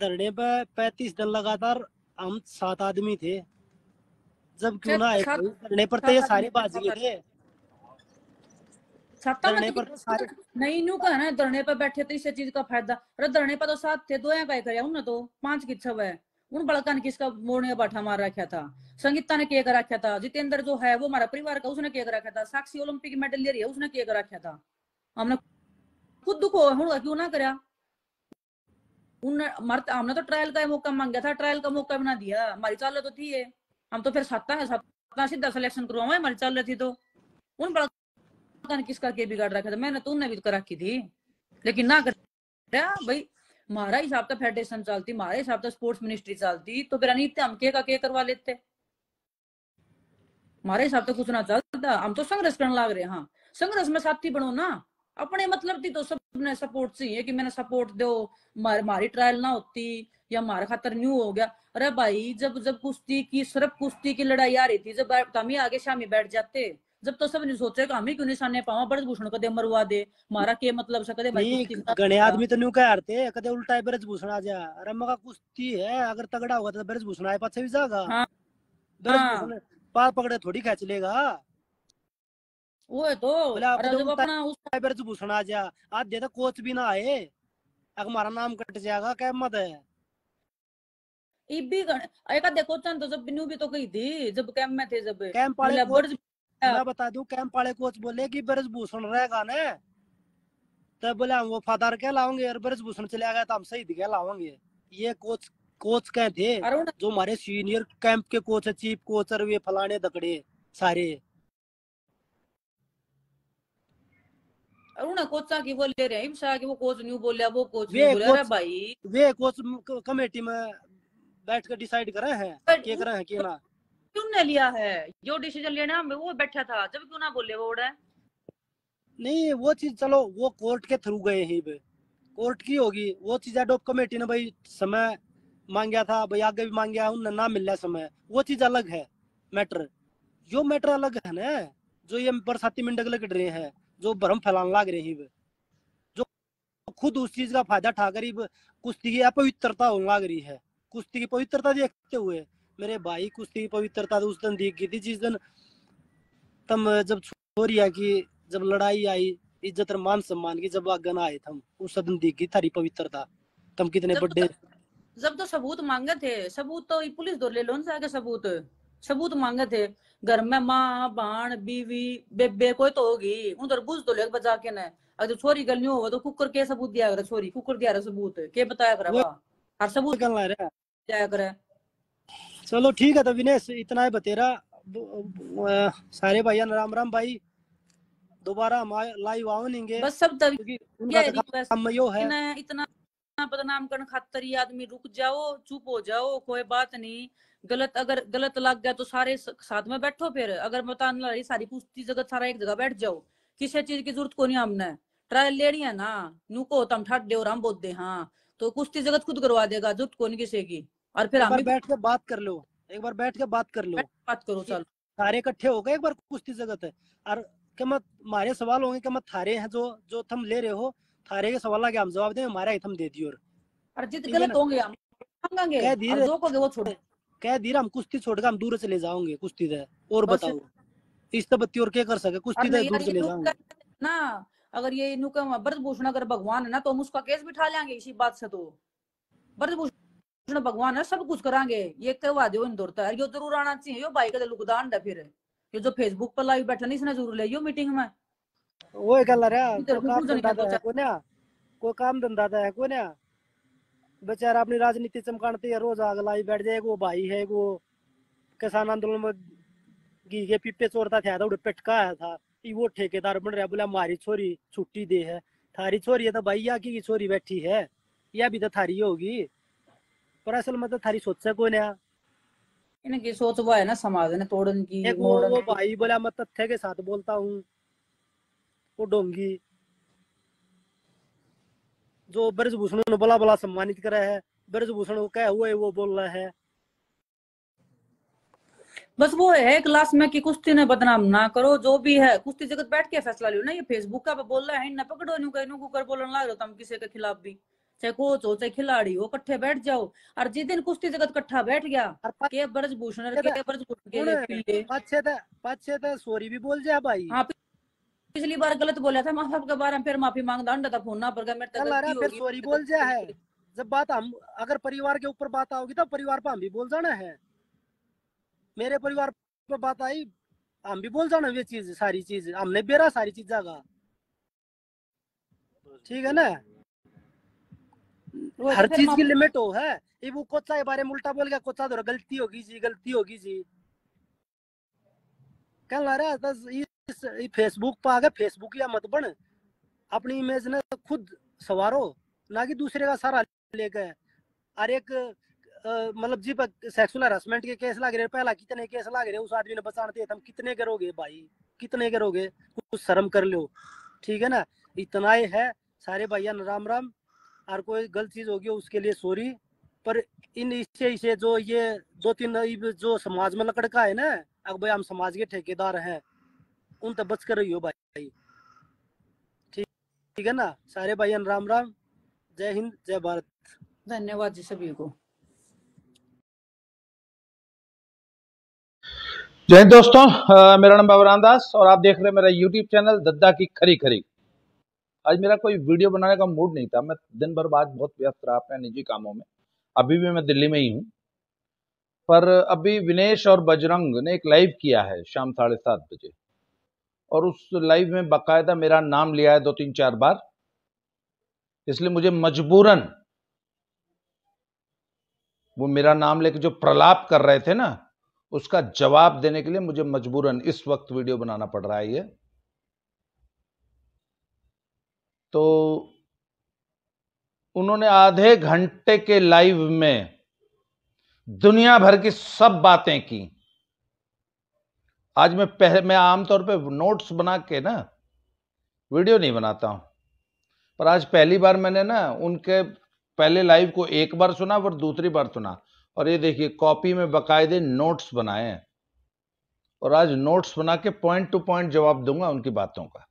धरने पर पैतीस दिन लगातार हम सात आदमी थे जब क्यों ना आए करने पर तो ये सारी बाजी थे तो मतलब तो धरने पर नहीं नू ना पर बैठे थे तो इस चीज का फायदा अरे पर तो साथ थे दो तो पांच की छव है उन किसका मोड़ने बैठा मार रखा था संगीता ने क्या कर रखा था जितेंद्र जो है वो हमारा परिवार का उसने क्या कर रखा था साक्षी ओलंपिक मेडल ले रही है उसने क्या कर रखा था हमने खुद दुख हो क्यों ना करा उन हमने तो ट्रायल का मौका मांगा था ट्रायल का मौका भी ना दिया हमारी चाल तो थी है हम तो फिर सत्ता है सत्ता सीधा सिलेक्शन करवाए हमारी चल रही थी तो उन बड़ा किसका के बिगाड़ रखा था मैंने तो तुमने भी तो रखी थी लेकिन ना कर भाई हमारा हिसाब तो फेडरेशन चलती हमारे हिसाब तो स्पोर्ट्स मिनिस्ट्री चलती तो फिर अनित हम के का के करवा लेते हमारे हिसाब तो कुछ ना चलता हम तो संघर्ष करने लग रहे हाँ संघर्ष में साथी बनो ना अपने मतलब थी तो सबने सपोर्ट चाहिए कि मैंने सपोर्ट दो मार, मारी ट्रायल ना होती या हमारा खातर न्यू हो गया अरे भाई जब जब कुश्ती की सिर्फ कुश्ती की लड़ाई आ रही थी जब हम आगे शामी बैठ जाते जब तो सब ने सोचे कि हम ही क्यों निशाने पावा ब्रजभूषण कदे मरवा दे मारा के मतलब सकदे भाई गणे आदमी तो न्यू कह हारते कदे उल्टा ब्रजभूषण आ जा अरे मगा कुश्ती है अगर तगड़ा होगा तो ब्रजभूषण आए पाछे भी जाएगा हाँ, हाँ, पार पकड़े थोड़ी खेच लेगा तो, तो कोच भी ना आए हमारा नाम कट जाएगा क्या मत है एक देखो तो जब भी तो थी जब कैंप में थे जब कैंप वाले मैं हाँ। बता कैंप वाले कोच बोले ब्रजभूषण रहेगा ना तब तो बोले हम वो फादर क्या लाओगे और ब्रजभूषण चले गए तो हम सही लाओगे ये कोच कोच कह थे जो हमारे सीनियर कैंप के कोच है चीफ कोच और वे फलाने दकड़े सारे अरुणा कोचा की वो ले रहे हैं शाह की वो कोच न्यू बोलिया वो कोच न्यू बोलिया अरे भाई वे कोच कमेटी में बैठ कर डिसाइड कर रहे हैं क्या कर रहे हैं क्या ना क्यों ने लिया है जो डिसीजन लेना वो बैठा था जब क्यों ना बोले वो उड़ा नहीं वो चीज चलो वो कोर्ट के थ्रू गए हैं कोर्ट की होगी वो चीज एडोप कमेटी ने भाई समय मांगा था भाई आगे भी मांगा उन ना मिला समय वो चीज अलग है मैटर जो मैटर अलग है ना जो ये बरसाती मिंडक लग रहे हैं जो भ्रम फैलान लाग रहे हैं जो खुद उस चीज का फायदा उठा कर कुश्ती की अपवित्रता होने लग रही है कुश्ती की पवित्रता देखते हुए मेरे भाई कुश्ती की पवित्रता तो उस दिन देख गई थी जिस दिन तम जब छोरी है की जब लड़ाई आई इज्जत और मान सम्मान की जब आगन आए थम उस दिन देख गई थारी पवित्रता तम कितने बड़े तो- जब तो सबूत मांगे थे सबूत तो पुलिस दो ले लो आगे सबूत सबूत मांगे थे घर में माँ बाण बीवी बेबे कोई तो होगी उधर तो बुझ तो ले बजा के ना अगर तो छोरी गल नहीं हो तो कुकर के सबूत दिया करे छोरी कुकर दिया सबूत के बताया करे हर सबूत जाया करे चलो ठीक है तो विनेश इतना ही बतेरा सारे भाई राम राम भाई दोबारा हम लाइव आओगे बस सब तभी है इतना बदनाम करने खातर ही आदमी रुक जाओ चुप हो जाओ कोई बात नहीं गलत अगर गलत लग गया तो सारे साथ में बैठो फिर अगर मतान लड़ाई सारी पूछती जगत सारा एक जगह बैठ जाओ किसी चीज की जरूरत को नहीं हमने ट्रायल लेनी है ना नू को तम ठाट दे और हम बोल दे हाँ तो कुश्ती जगत खुद करवा देगा जुट कौन किसी की और फिर हम बैठ के बात कर लो एक बार बैठ के बात कर लो बात करो चलो सारे इकट्ठे हो गए एक बार कुश्ती जगत है और क्या मत मारे सवाल होंगे क्या मत थारे हैं जो जो तुम ले रहे हो थारे के सवाल आगे हम जवाब दें हमारा थम दे दियो और जित गलत होंगे हम कह दिए दो को वो छोड़े कह दी हम कुश्ती छोड़ के हम दूर से ले जाओगे कुश्ती दे और बताओ इस तबत्ती तो और क्या कर सके कुश्ती दे दूर से ले तो जाओगे ना अगर ये इनका ब्रजभूषण अगर भगवान है ना तो हम उसका केस बिठा लेंगे इसी बात से तो ब्रजभूषण भगवान है सब कुछ करेंगे ये कहवा दो इन दौरता तो। है यो जरूर आना चाहिए यो भाई का लुकदान है फिर ये जो फेसबुक पर लाइव बैठा नहीं इसने जरूर ले यो मीटिंग में वो गल है कोई काम धंधा है कोने कोई काम धंधा है कोने बेचारा अपनी राजनीति चमकाते है रोज आग लाई बैठ जाए वो भाई है वो किसान आंदोलन में घी के पीपे चोरता था तो उड़े पिटका आया था वो ठेकेदार बन रहा बोला मारी छोरी छुट्टी दे है थारी छोरी है तो भाई या की छोरी बैठी है या भी तो थारी होगी पर असल मतलब थारी सोच से कौन है इनकी सोच वो है ना समाज ने तोड़न की वो, वो भाई बोला मैं तथ्य के साथ बोलता हूँ वो डोंगी जो ब्रजभूषण ने बला बला सम्मानित करा है ब्रजभूषण को कह हुए वो बोल रहा है बस वो है क्लास में कि कुश्ती ने बदनाम ना करो जो भी है कुश्ती जगत बैठ के फैसला लियो ना ये फेसबुक का बोल रहा है ना पकड़ो न्यू कहीं को कर बोलन लाग रहे तुम किसी के खिलाफ भी चाहे कोच हो चाहे खिलाड़ी हो कट्ठे बैठ जाओ और जिस दिन कुश्ती जगत कट्ठा बैठ गया के ब्रजभूषण के ब्रजभूषण के पाछे था पाछे था सॉरी भी बोल जा भाई हां पिछली बार गलत बोला था माँ बाप बारे में फिर माफी मांगता अंडा था फोन ना पर सॉरी तो बोल जा है जब बात हम अगर परिवार के ऊपर बात आओगी तो परिवार पर हम भी बोल जाना है मेरे परिवार पर बात आई हम भी बोल जाना ये चीज सारी चीज हमने बेरा सारी चीज जागा ठीक है ना तो हर चीज की लिमिट हो है ये वो कोचा के बारे में उल्टा बोल गया कोचा तो गलती होगी जी गलती होगी जी कल रहा फेसबुक पर आगे फेसबुक या मत बन अपनी इमेज ने खुद सवारो ना कि दूसरे का सारा ले गए और एक मतलब जी सेक्सुअल हरासमेंट के केस लग रहे पहला कितने केस लग रहे उस आदमी ने बचाने थे तुम तो कितने करोगे भाई कितने करोगे कुछ शर्म कर लो ठीक है ना इतना ही है सारे भैया राम राम और कोई गलत चीज होगी उसके लिए सॉरी पर इन इससे इसे जो ये दो तीन जो समाज में लकड़का है ना अब भाई हम समाज के ठेकेदार हैं उन तब बच कर रही हो भाई ठीक ठीक है ना सारे भाई राम राम जय हिंद जय भारत धन्यवाद जी सभी को जय हिंद दोस्तों आ, मेरा नाम बाबराम रामदास और आप देख रहे हैं मेरा यूट्यूब चैनल दद्दा की खरी खरी आज मेरा कोई वीडियो बनाने का मूड नहीं था मैं दिन भर बाद बहुत व्यस्त रहा अपने निजी कामों में अभी भी मैं दिल्ली में ही हूँ पर अभी विनेश और बजरंग ने एक लाइव किया है शाम साढ़े सात बजे और उस लाइव में बाकायदा मेरा नाम लिया है दो तीन चार बार इसलिए मुझे मजबूरन वो मेरा नाम लेके जो प्रलाप कर रहे थे ना उसका जवाब देने के लिए मुझे मजबूरन इस वक्त वीडियो बनाना पड़ रहा है ये तो उन्होंने आधे घंटे के लाइव में दुनिया भर की सब बातें की आज मैं पहले मैं आमतौर पे नोट्स बना के ना वीडियो नहीं बनाता हूँ पर आज पहली बार मैंने ना उनके पहले लाइव को एक बार सुना और दूसरी बार सुना और ये देखिए कॉपी में बाकायदे नोट्स बनाए हैं और आज नोट्स बना के पॉइंट टू पॉइंट जवाब दूंगा उनकी बातों का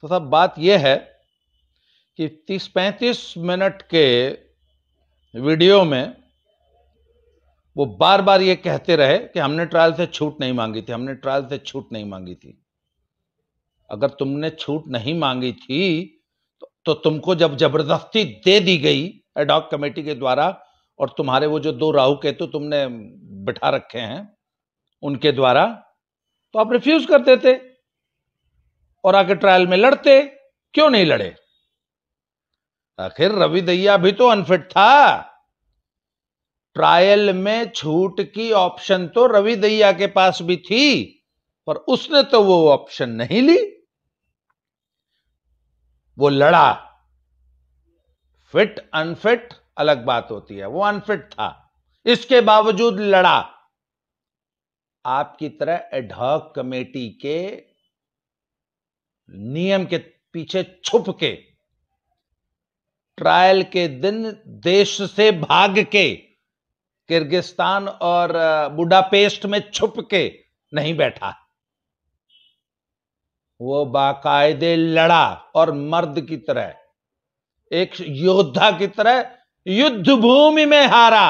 तो साहब बात यह है कि तीस पैंतीस मिनट के वीडियो में वो बार बार ये कहते रहे कि हमने ट्रायल से छूट नहीं मांगी थी हमने ट्रायल से छूट नहीं मांगी थी अगर तुमने छूट नहीं मांगी थी तो, तो तुमको जब जबरदस्ती दे दी गई एडॉक कमेटी के द्वारा और तुम्हारे वो जो दो राहु केतु तुमने बिठा रखे हैं उनके द्वारा तो आप रिफ्यूज कर देते और आके ट्रायल में लड़ते क्यों नहीं लड़े आखिर रवि दैया भी तो अनफिट था ट्रायल में छूट की ऑप्शन तो रवि दैया के पास भी थी पर उसने तो वो ऑप्शन नहीं ली वो लड़ा फिट अनफिट अलग बात होती है वो अनफिट था इसके बावजूद लड़ा आपकी तरह एडहॉक कमेटी के नियम के पीछे छुप के ट्रायल के दिन देश से भाग के किर्गिस्तान और बुडापेस्ट में छुप के नहीं बैठा वो बाकायदे लड़ा और मर्द की तरह एक योद्धा की तरह युद्ध भूमि में हारा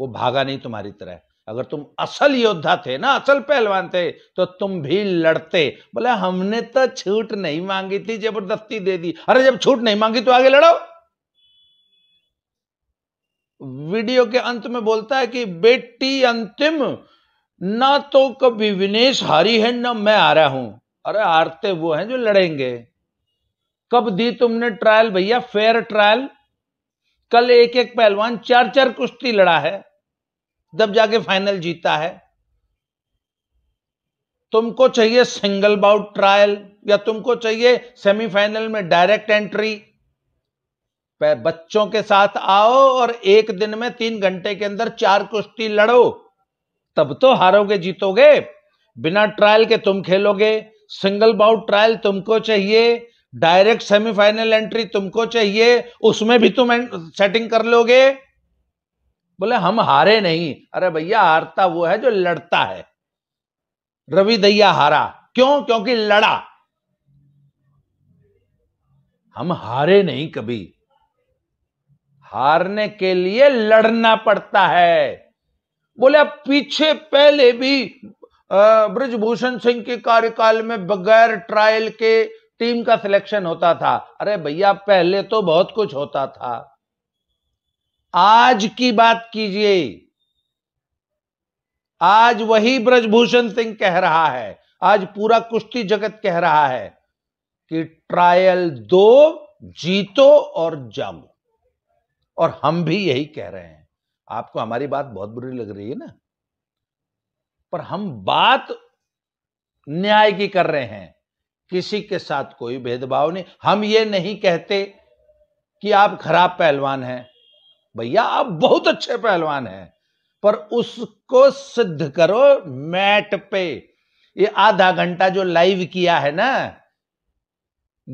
वो भागा नहीं तुम्हारी तरह अगर तुम असल योद्धा थे ना असल पहलवान थे तो तुम भी लड़ते बोले हमने तो छूट नहीं मांगी थी जबरदस्ती दे दी अरे जब छूट नहीं मांगी तो आगे लड़ो वीडियो के अंत में बोलता है कि बेटी अंतिम ना तो कभी विनेश हारी है ना मैं आ रहा हूं अरे हारते वो हैं जो लड़ेंगे कब दी तुमने ट्रायल भैया फेयर ट्रायल कल एक एक पहलवान चार चार कुश्ती लड़ा है जब जाके फाइनल जीता है तुमको चाहिए सिंगल बाउट ट्रायल या तुमको चाहिए सेमीफाइनल में डायरेक्ट एंट्री बच्चों के साथ आओ और एक दिन में तीन घंटे के अंदर चार कुश्ती लड़ो तब तो हारोगे जीतोगे बिना ट्रायल के तुम खेलोगे सिंगल बाउट ट्रायल तुमको चाहिए डायरेक्ट सेमीफाइनल एंट्री तुमको चाहिए उसमें भी तुम सेटिंग कर लोगे बोले हम हारे नहीं अरे भैया हारता वो है जो लड़ता है रवि दैया हारा क्यों क्योंकि लड़ा हम हारे नहीं कभी हारने के लिए लड़ना पड़ता है बोले अब पीछे पहले भी ब्रजभूषण सिंह के कार्यकाल में बगैर ट्रायल के टीम का सिलेक्शन होता था अरे भैया पहले तो बहुत कुछ होता था आज की बात कीजिए आज वही ब्रजभूषण सिंह कह रहा है आज पूरा कुश्ती जगत कह रहा है कि ट्रायल दो जीतो और जाओ और हम भी यही कह रहे हैं आपको हमारी बात बहुत बुरी लग रही है ना पर हम बात न्याय की कर रहे हैं किसी के साथ कोई भेदभाव नहीं हम ये नहीं कहते कि आप खराब पहलवान हैं भैया आप बहुत अच्छे पहलवान हैं पर उसको सिद्ध करो मैट पे ये आधा घंटा जो लाइव किया है ना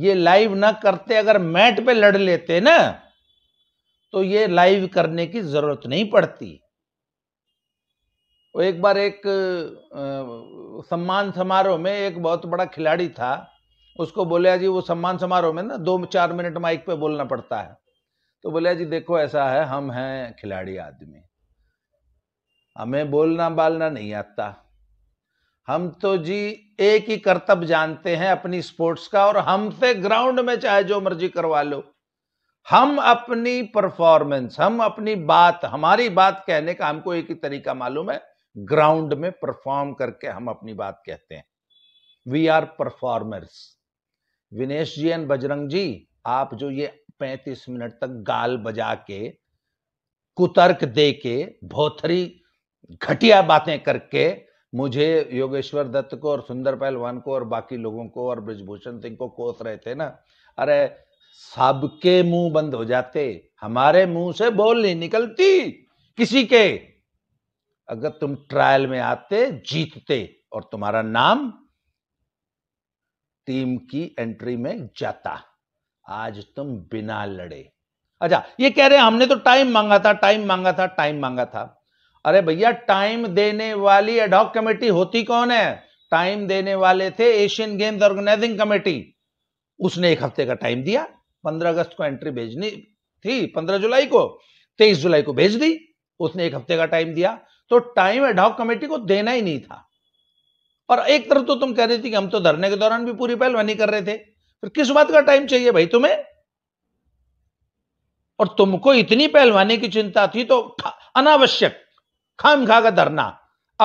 ये लाइव ना करते अगर मैट पे लड़ लेते ना तो ये लाइव करने की ज़रूरत नहीं पड़ती वो एक बार एक सम्मान समारोह में एक बहुत बड़ा खिलाड़ी था उसको बोले जी वो सम्मान समारोह में ना दो चार मिनट माइक पे बोलना पड़ता है तो बोले जी देखो ऐसा है हम हैं खिलाड़ी आदमी हमें बोलना बालना नहीं आता हम तो जी एक ही करतब जानते हैं अपनी स्पोर्ट्स का और हमसे ग्राउंड में चाहे जो मर्जी करवा लो हम अपनी परफॉर्मेंस हम अपनी बात हमारी बात कहने का हमको एक ही तरीका मालूम है ग्राउंड में परफॉर्म करके हम अपनी बात कहते हैं we are performers Vinesh ji and Bajrang ji आप जो ये 35 मिनट तक गाल बजा के कुतर्क दे के भोथरी घटिया बातें करके मुझे योगेश्वर दत्त को और सुंदर पहलवान को और बाकी लोगों को और ब्रजभूषण सिंह को कोस रहे थे ना अरे सबके मुंह बंद हो जाते हमारे मुंह से बोल नहीं निकलती किसी के अगर तुम ट्रायल में आते जीतते और तुम्हारा नाम टीम की एंट्री में जाता आज तुम बिना लड़े अच्छा ये कह रहे हैं हमने तो टाइम मांगा था टाइम मांगा था टाइम मांगा था अरे भैया टाइम देने वाली एडॉक कमेटी होती कौन है टाइम देने वाले थे एशियन गेम्स ऑर्गेनाइजिंग कमेटी उसने एक हफ्ते का टाइम दिया पंद्रह अगस्त को एंट्री भेजनी थी पंद्रह जुलाई को तेईस जुलाई को भेज दी उसने एक हफ्ते का टाइम दिया तो टाइम एडॉक कमेटी को देना ही नहीं था और एक तरफ तो तुम कह रही थी कि हम तो धरने के दौरान भी पूरी पहलवानी कर रहे थे फिर किस बात का टाइम चाहिए भाई तुम्हें और तुमको इतनी पहलवानी की चिंता थी तो अनावश्यक खाम खा का धरना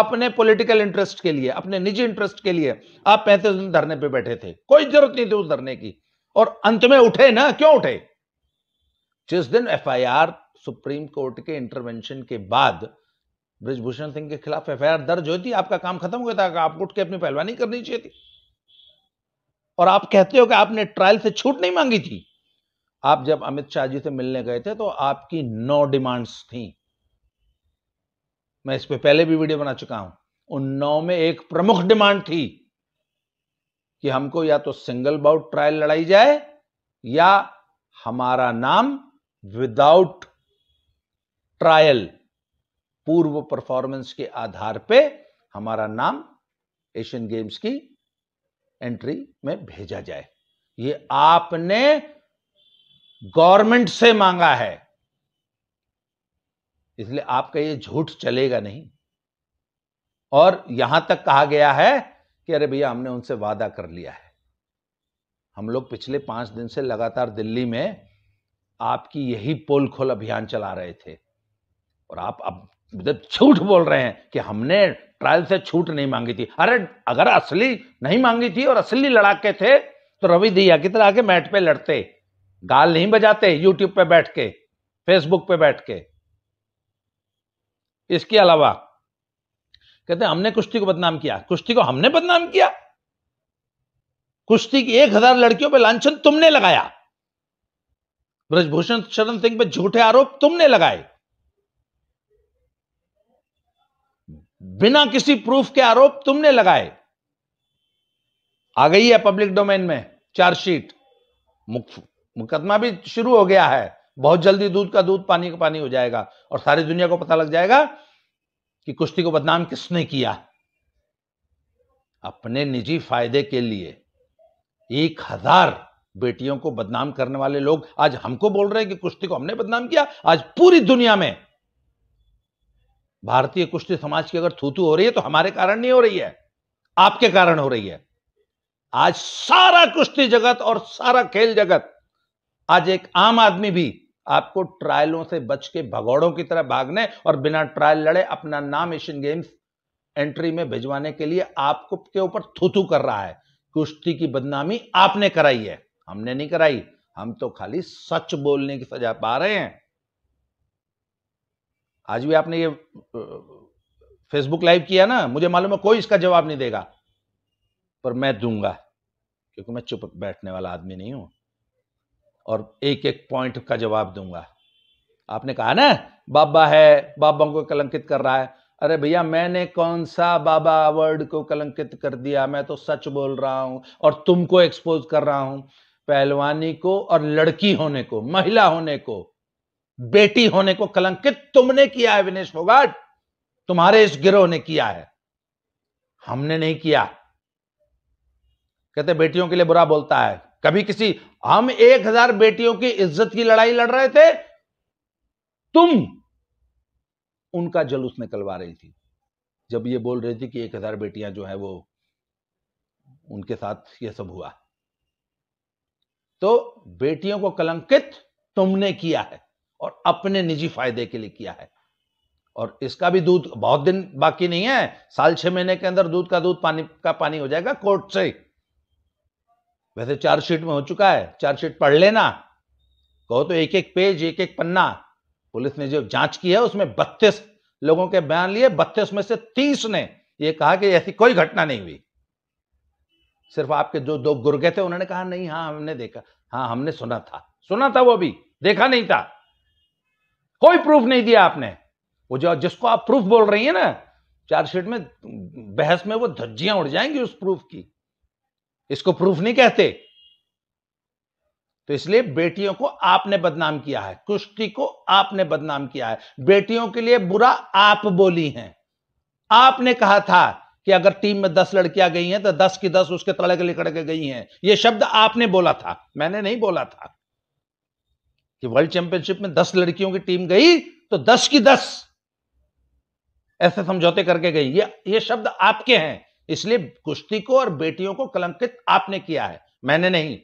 अपने पॉलिटिकल इंटरेस्ट के लिए अपने निजी इंटरेस्ट के लिए आप पैंतीस दिन धरने पे बैठे थे कोई जरूरत नहीं थी उस धरने की और अंत में उठे ना क्यों उठे जिस दिन एफआईआर सुप्रीम कोर्ट के इंटरवेंशन के बाद ब्रिजभूषण सिंह के खिलाफ एफआईआर दर्ज हुई थी आपका काम खत्म हुआ था आपको उठ के अपनी पहलवानी करनी चाहिए थी और आप कहते हो कि आपने ट्रायल से छूट नहीं मांगी थी आप जब अमित शाह जी से मिलने गए थे तो आपकी नौ डिमांड्स थी मैं इस पर पहले भी वीडियो बना चुका हूं उन नौ में एक प्रमुख डिमांड थी कि हमको या तो सिंगल बाउट ट्रायल लड़ाई जाए या हमारा नाम विदाउट ट्रायल पूर्व परफॉर्मेंस के आधार पे हमारा नाम एशियन गेम्स की एंट्री में भेजा जाए ये आपने गवर्नमेंट से मांगा है इसलिए आपका ये झूठ चलेगा नहीं और यहां तक कहा गया है कि अरे भैया हमने उनसे वादा कर लिया है हम लोग पिछले पांच दिन से लगातार दिल्ली में आपकी यही पोल खोल अभियान चला रहे थे और आप अब मतलब झूठ बोल रहे हैं कि हमने ट्रायल से छूट नहीं मांगी थी अरे अगर असली नहीं मांगी थी और असली लड़ाके थे तो रवि दिया की तरह मैट पे लड़ते गाल नहीं बजाते यूट्यूब पे बैठ के फेसबुक पे बैठ के इसके अलावा कहते हमने कुश्ती को बदनाम किया कुश्ती को हमने बदनाम किया कुश्ती की एक हजार लड़कियों पर लांछन तुमने लगाया ब्रजभूषण शरण सिंह पर झूठे आरोप तुमने लगाए बिना किसी प्रूफ के आरोप तुमने लगाए आ गई है पब्लिक डोमेन में चार्जशीट मुकदमा भी शुरू हो गया है बहुत जल्दी दूध का दूध पानी का पानी हो जाएगा और सारी दुनिया को पता लग जाएगा कि कुश्ती को बदनाम किसने किया अपने निजी फायदे के लिए एक हजार बेटियों को बदनाम करने वाले लोग आज हमको बोल रहे हैं कि कुश्ती को हमने बदनाम किया आज पूरी दुनिया में भारतीय कुश्ती समाज की अगर थूथू हो रही है तो हमारे कारण नहीं हो रही है आपके कारण हो रही है आज सारा कुश्ती जगत और सारा खेल जगत आज एक आम आदमी भी आपको ट्रायलों से बच के भगौड़ों की तरह भागने और बिना ट्रायल लड़े अपना नाम एशियन गेम्स एंट्री में भिजवाने के लिए आपको के ऊपर थूथू कर रहा है कुश्ती की बदनामी आपने कराई है हमने नहीं कराई हम तो खाली सच बोलने की सजा पा रहे हैं आज भी आपने ये फेसबुक लाइव किया ना मुझे मालूम है कोई इसका जवाब नहीं देगा पर मैं दूंगा क्योंकि मैं चुप बैठने वाला आदमी नहीं हूं और एक एक पॉइंट का जवाब दूंगा आपने कहा ना बाबा है बाबा को कलंकित कर रहा है अरे भैया मैंने कौन सा बाबा वर्ड को कलंकित कर दिया मैं तो सच बोल रहा हूं और तुमको एक्सपोज कर रहा हूं पहलवानी को और लड़की होने को महिला होने को बेटी होने को कलंकित तुमने किया है विनेश फोगाट तुम्हारे इस गिरोह ने किया है हमने नहीं किया कहते बेटियों के लिए बुरा बोलता है कभी किसी हम एक हजार बेटियों की इज्जत की लड़ाई लड़ रहे थे तुम उनका जलूस निकलवा रही थी जब ये बोल रही थी कि एक हजार बेटियां जो है वो उनके साथ ये सब हुआ तो बेटियों को कलंकित तुमने किया है और अपने निजी फायदे के लिए किया है और इसका भी दूध बहुत दिन बाकी नहीं है साल छह महीने के अंदर दूध का दूध पानी का पानी हो जाएगा कोर्ट से वैसे चार शीट में हो चुका है चार शीट पढ़ लेना कहो तो एक एक पेज एक एक पन्ना पुलिस ने जो जांच की है उसमें बत्तीस लोगों के बयान लिए बत्तीस में से तीस ने यह कहा कि ऐसी कोई घटना नहीं हुई सिर्फ आपके जो दो गुर्गे थे उन्होंने कहा नहीं हाँ हमने देखा हाँ हमने सुना था सुना था वो भी देखा नहीं था कोई प्रूफ नहीं दिया आपने वो जो जिसको आप प्रूफ बोल रही है ना चार्जशीट में बहस में वो धज्जियां उड़ जाएंगी उस प्रूफ की इसको प्रूफ नहीं कहते तो इसलिए बेटियों को आपने बदनाम किया है कुश्ती को आपने बदनाम किया है बेटियों के लिए बुरा आप बोली हैं आपने कहा था कि अगर टीम में दस लड़कियां गई हैं तो दस की दस उसके तले के लिकड़ के गई हैं यह शब्द आपने बोला था मैंने नहीं बोला था कि वर्ल्ड चैंपियनशिप में दस लड़कियों की टीम गई तो दस की दस ऐसे समझौते करके गई ये ये शब्द आपके हैं इसलिए कुश्ती को और बेटियों को कलंकित आपने किया है मैंने नहीं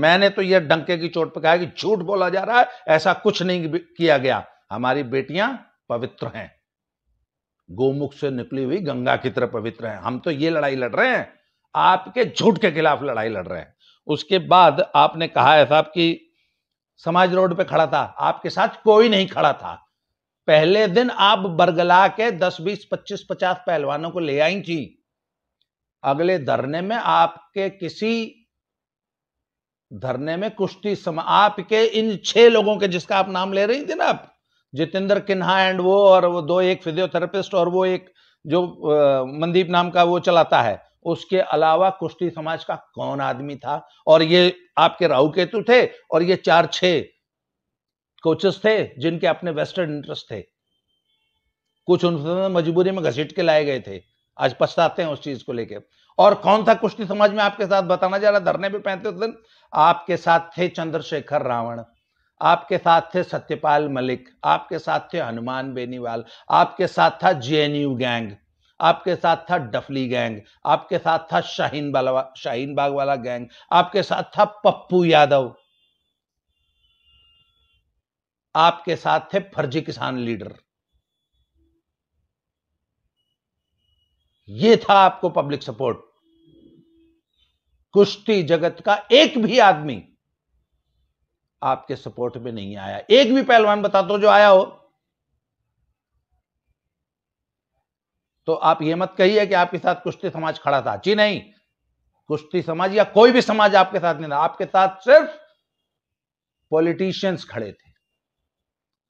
मैंने तो यह डंके की चोट पर कहा कि झूठ बोला जा रहा है ऐसा कुछ नहीं किया गया हमारी बेटियां पवित्र हैं गोमुख से निकली हुई गंगा की तरह पवित्र हैं हम तो ये लड़ाई लड़ रहे हैं आपके झूठ के खिलाफ लड़ाई लड़ रहे हैं उसके बाद आपने कहा है साहब कि समाज रोड पे खड़ा था आपके साथ कोई नहीं खड़ा था पहले दिन आप बरगला के दस बीस पच्चीस पचास पहलवानों को ले आई थी अगले धरने में आपके किसी धरने में कुश्ती सम आपके इन छह लोगों के जिसका आप नाम ले रही थी ना आप जितेंद्र किन्हा एंड वो और वो दो एक फिजियोथेरेपिस्ट और वो एक जो मनदीप नाम का वो चलाता है उसके अलावा कुश्ती समाज का कौन आदमी था और ये आपके राहु केतु थे और ये चार छह कोचेस थे जिनके अपने वेस्टर्न इंटरेस्ट थे कुछ उनसे मजबूरी में घसीट के लाए गए थे आज पछताते हैं उस चीज को लेके और कौन था कुश्ती समाज में आपके साथ बताना जा रहा धरने पे पैंतीस दिन आपके साथ थे चंद्रशेखर रावण आपके साथ थे सत्यपाल मलिक आपके साथ थे हनुमान बेनीवाल आपके साथ था जे गैंग आपके साथ था डफली गैंग आपके साथ था शाहीन बाला शाहीन बाग वाला गैंग आपके साथ था पप्पू यादव आपके साथ थे फर्जी किसान लीडर ये था आपको पब्लिक सपोर्ट कुश्ती जगत का एक भी आदमी आपके सपोर्ट में नहीं आया एक भी पहलवान बता दो जो आया हो तो आप यह मत कहिए कि आपके साथ कुश्ती समाज खड़ा था जी नहीं कुश्ती समाज या कोई भी समाज आपके साथ नहीं था आपके साथ सिर्फ पॉलिटिशियंस खड़े थे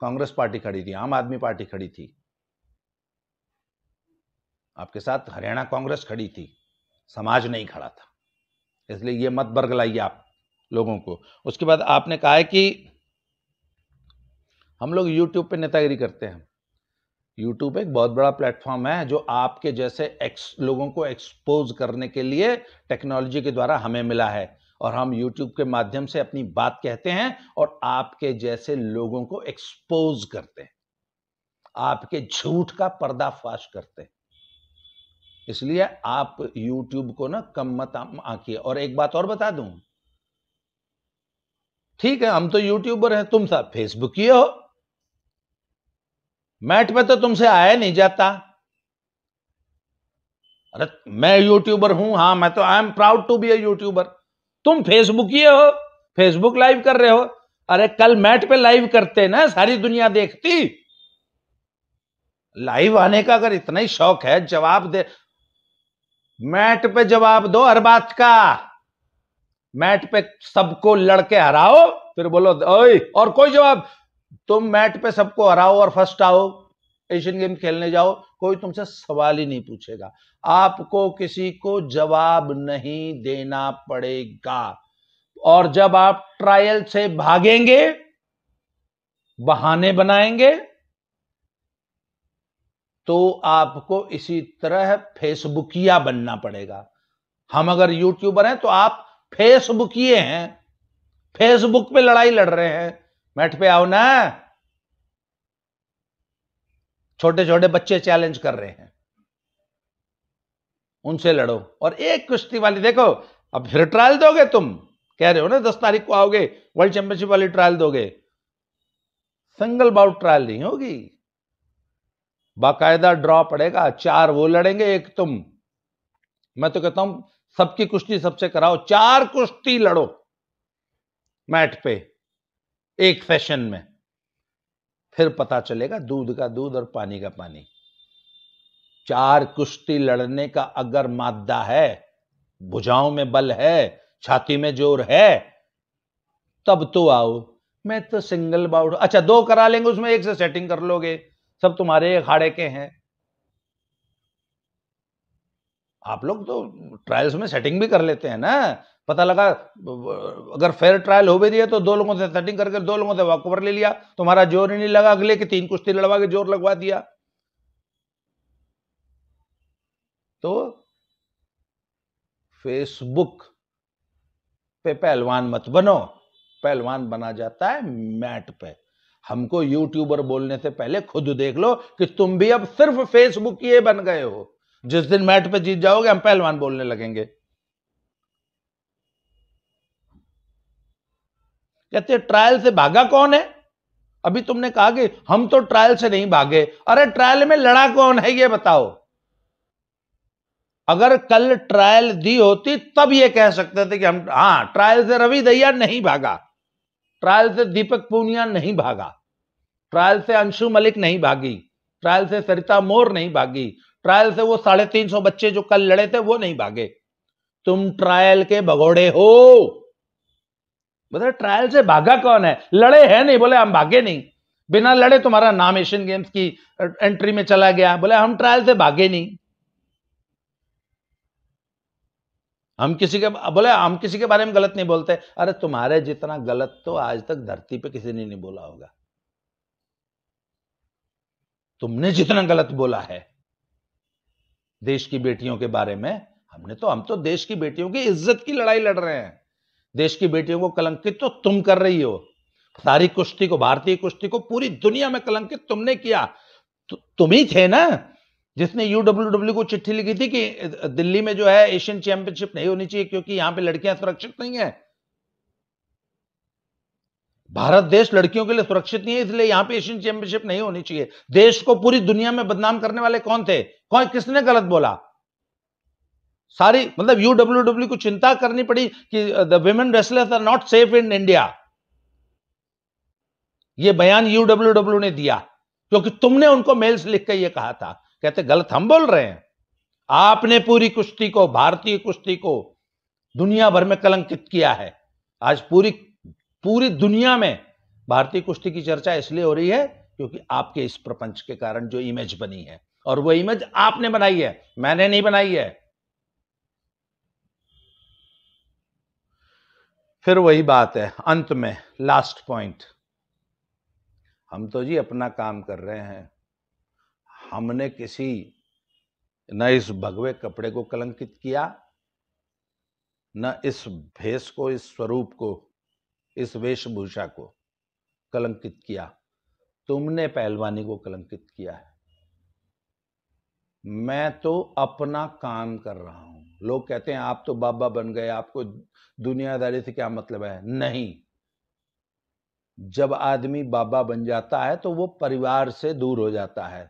कांग्रेस पार्टी खड़ी थी आम आदमी पार्टी खड़ी थी आपके साथ हरियाणा कांग्रेस खड़ी थी समाज नहीं खड़ा था इसलिए ये मत बरगलाइए आप लोगों को उसके बाद आपने कहा है कि हम लोग यूट्यूब पे नेतागिरी करते हैं यूट्यूब एक बहुत बड़ा प्लेटफॉर्म है जो आपके जैसे एक्स लोगों को एक्सपोज करने के लिए टेक्नोलॉजी के द्वारा हमें मिला है और हम यूट्यूब के माध्यम से अपनी बात कहते हैं और आपके जैसे लोगों को एक्सपोज करते हैं आपके झूठ का पर्दाफाश करते हैं इसलिए आप YouTube को ना कम मत आंकिए और एक बात और बता दूं ठीक है हम तो यूट्यूबर हैं तुम सब फेसबुक ही हो मैट में तो तुमसे आया नहीं जाता अरे मैं यूट्यूबर हूं हां मैं तो I am proud to be a YouTuber तुम फेसबुक ही हो फेसबुक लाइव कर रहे हो अरे कल मैट पे लाइव करते ना सारी दुनिया देखती लाइव आने का अगर इतना ही शौक है जवाब दे मैट पे जवाब दो हर बात का मैट पे सबको लड़के हराओ फिर बोलो ओए और कोई जवाब तुम मैट पे सबको हराओ और फर्स्ट आओ एशियन गेम खेलने जाओ कोई तुमसे सवाल ही नहीं पूछेगा आपको किसी को जवाब नहीं देना पड़ेगा और जब आप ट्रायल से भागेंगे बहाने बनाएंगे तो आपको इसी तरह फेसबुकिया बनना पड़ेगा हम अगर यूट्यूबर हैं तो आप फेसबुकिए हैं फेसबुक पे लड़ाई लड़ रहे हैं मैट पे आओ ना छोटे छोटे बच्चे चैलेंज कर रहे हैं उनसे लड़ो और एक कुश्ती वाली देखो अब फिर ट्रायल दोगे तुम कह रहे हो ना दस तारीख को आओगे वर्ल्ड चैंपियनशिप वाली ट्रायल दोगे सिंगल बाउट ट्रायल नहीं होगी बाकायदा ड्रॉ पड़ेगा चार वो लड़ेंगे एक तुम मैं तो कहता हूं सबकी कुश्ती सबसे कराओ चार कुश्ती लड़ो मैट पे एक सेशन में फिर पता चलेगा दूध का दूध और पानी का पानी चार कुश्ती लड़ने का अगर मादा है भुजाओं में बल है छाती में जोर है तब तो आओ मैं तो सिंगल बाउट अच्छा दो करा लेंगे उसमें एक से सेटिंग कर लोगे सब तुम्हारे अखाड़े के हैं आप लोग तो ट्रायल्स में सेटिंग भी कर लेते हैं ना पता लगा अगर फेयर ट्रायल हो भी दिया तो दो लोगों से सेटिंग करके दो लोगों से वॉकओवर ले लिया तुम्हारा जोर ही नहीं लगा अगले की तीन कुश्ती लड़वा के जोर लगवा दिया तो फेसबुक पे पहलवान मत बनो पहलवान बना जाता है मैट पे हमको यूट्यूबर बोलने से पहले खुद देख लो कि तुम भी अब सिर्फ फेसबुक ये बन गए हो जिस दिन मैट पे जीत जाओगे हम पहलवान बोलने लगेंगे कहते ट्रायल से भागा कौन है अभी तुमने कहा कि हम तो ट्रायल से नहीं भागे अरे ट्रायल में लड़ा कौन है ये बताओ अगर कल ट्रायल दी होती तब ये कह सकते थे कि हम हां ट्रायल से रवि दैया नहीं भागा ट्रायल से दीपक पूनिया नहीं भागा ट्रायल से अंशु मलिक नहीं भागी ट्रायल से सरिता मोर नहीं भागी ट्रायल से वो साढ़े तीन सौ बच्चे जो कल लड़े थे वो नहीं भागे तुम ट्रायल के भगोड़े हो बता मतलब ट्रायल से भागा कौन है लड़े है नहीं बोले हम भागे नहीं बिना लड़े तुम्हारा नाम एशियन गेम्स की एंट्री में चला गया बोले हम ट्रायल से भागे नहीं हम किसी के बोले हम किसी के बारे में गलत नहीं बोलते अरे तुम्हारे जितना गलत तो आज तक धरती पे किसी ने नहीं बोला होगा तुमने जितना गलत बोला है देश की बेटियों के बारे में हमने तो हम तो देश की बेटियों की इज्जत की लड़ाई लड़ रहे हैं देश की बेटियों को कलंकित तो तुम कर रही हो सारी कुश्ती को भारतीय कुश्ती को पूरी दुनिया में कलंकित तुमने किया तु, तुम ही थे ना जिसने यूडब्ल्यूडब्ल्यू को चिट्ठी लिखी थी कि दिल्ली में जो है एशियन चैंपियनशिप नहीं होनी चाहिए क्योंकि यहां पे लड़कियां सुरक्षित नहीं है भारत देश लड़कियों के लिए सुरक्षित नहीं है इसलिए यहां पे एशियन चैंपियनशिप नहीं होनी चाहिए देश को पूरी दुनिया में बदनाम करने वाले कौन थे कौन किसने गलत बोला सारी मतलब यूडब्ल्यू को चिंता करनी पड़ी कि the women wrestlers are not safe in India ये बयान यूडब्ल्यू ने दिया क्योंकि तुमने उनको मेल्स लिख के ये कहा था कहते गलत हम बोल रहे हैं आपने पूरी कुश्ती को भारतीय कुश्ती को दुनिया भर में कलंकित किया है आज पूरी पूरी दुनिया में भारतीय कुश्ती की चर्चा इसलिए हो रही है क्योंकि आपके इस प्रपंच के कारण जो इमेज बनी है और वो इमेज आपने बनाई है मैंने नहीं बनाई है फिर वही बात है अंत में लास्ट पॉइंट हम तो जी अपना काम कर रहे हैं हमने किसी न इस भगवे कपड़े को कलंकित किया न इस भेष को इस स्वरूप को इस वेशभूषा को कलंकित किया तुमने पहलवानी को कलंकित किया है मैं तो अपना काम कर रहा हूं लोग कहते हैं आप तो बाबा बन गए आपको दुनियादारी से क्या मतलब है नहीं जब आदमी बाबा बन जाता है तो वो परिवार से दूर हो जाता है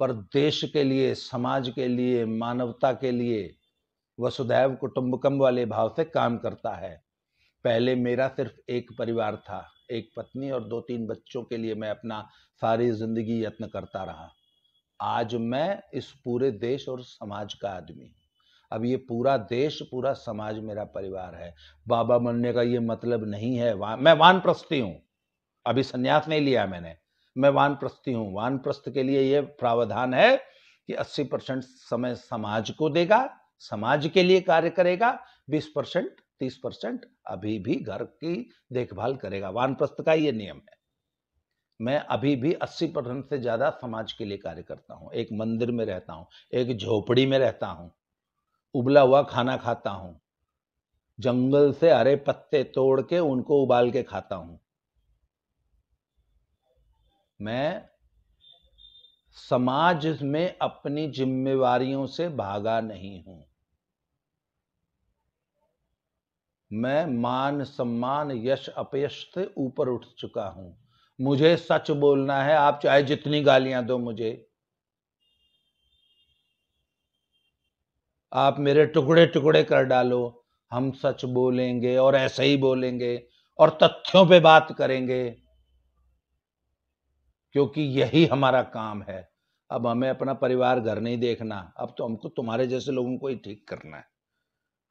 पर देश के लिए समाज के लिए मानवता के लिए वसुधैव कुटुंबकम वाले भाव से काम करता है पहले मेरा सिर्फ एक परिवार था एक पत्नी और दो तीन बच्चों के लिए मैं अपना सारी जिंदगी यत्न करता रहा आज मैं इस पूरे देश और समाज का आदमी अब ये पूरा देश पूरा समाज मेरा परिवार है बाबा बनने का ये मतलब नहीं है वा, मैं वानप्रस्थी हूँ अभी संन्यास नहीं लिया मैंने मैं वानप्रस्थी हूँ वानप्रस्थ के लिए ये प्रावधान है कि 80 परसेंट समय समाज को देगा समाज के लिए कार्य करेगा 20 परसेंट तीस परसेंट अभी भी घर की देखभाल करेगा वानप्रस्थ का ये नियम है मैं अभी भी 80 परसेंट से ज़्यादा समाज के लिए कार्य करता हूँ एक मंदिर में रहता हूँ एक झोपड़ी में रहता हूँ उबला हुआ खाना खाता हूँ जंगल से हरे पत्ते तोड़ के उनको उबाल के खाता हूँ मैं समाज में अपनी जिम्मेवारियों से भागा नहीं हूं मैं मान सम्मान यश अपयश से ऊपर उठ चुका हूं मुझे सच बोलना है आप चाहे जितनी गालियां दो मुझे आप मेरे टुकड़े टुकड़े कर डालो हम सच बोलेंगे और ऐसे ही बोलेंगे और तथ्यों पे बात करेंगे क्योंकि यही हमारा काम है अब हमें अपना परिवार घर नहीं देखना अब तो हमको तुम्हारे जैसे लोगों को ही ठीक करना है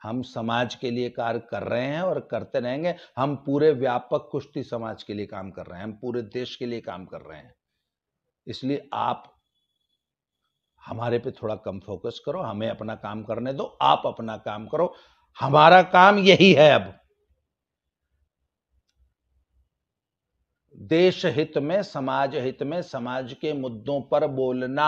हम समाज के लिए कार्य कर रहे हैं और करते रहेंगे हम पूरे व्यापक कुश्ती समाज के लिए काम कर रहे हैं हम पूरे देश के लिए काम कर रहे हैं इसलिए आप हमारे पे थोड़ा कम फोकस करो हमें अपना काम करने दो आप अपना काम करो हमारा काम यही है अब देश हित में समाज हित में समाज के मुद्दों पर बोलना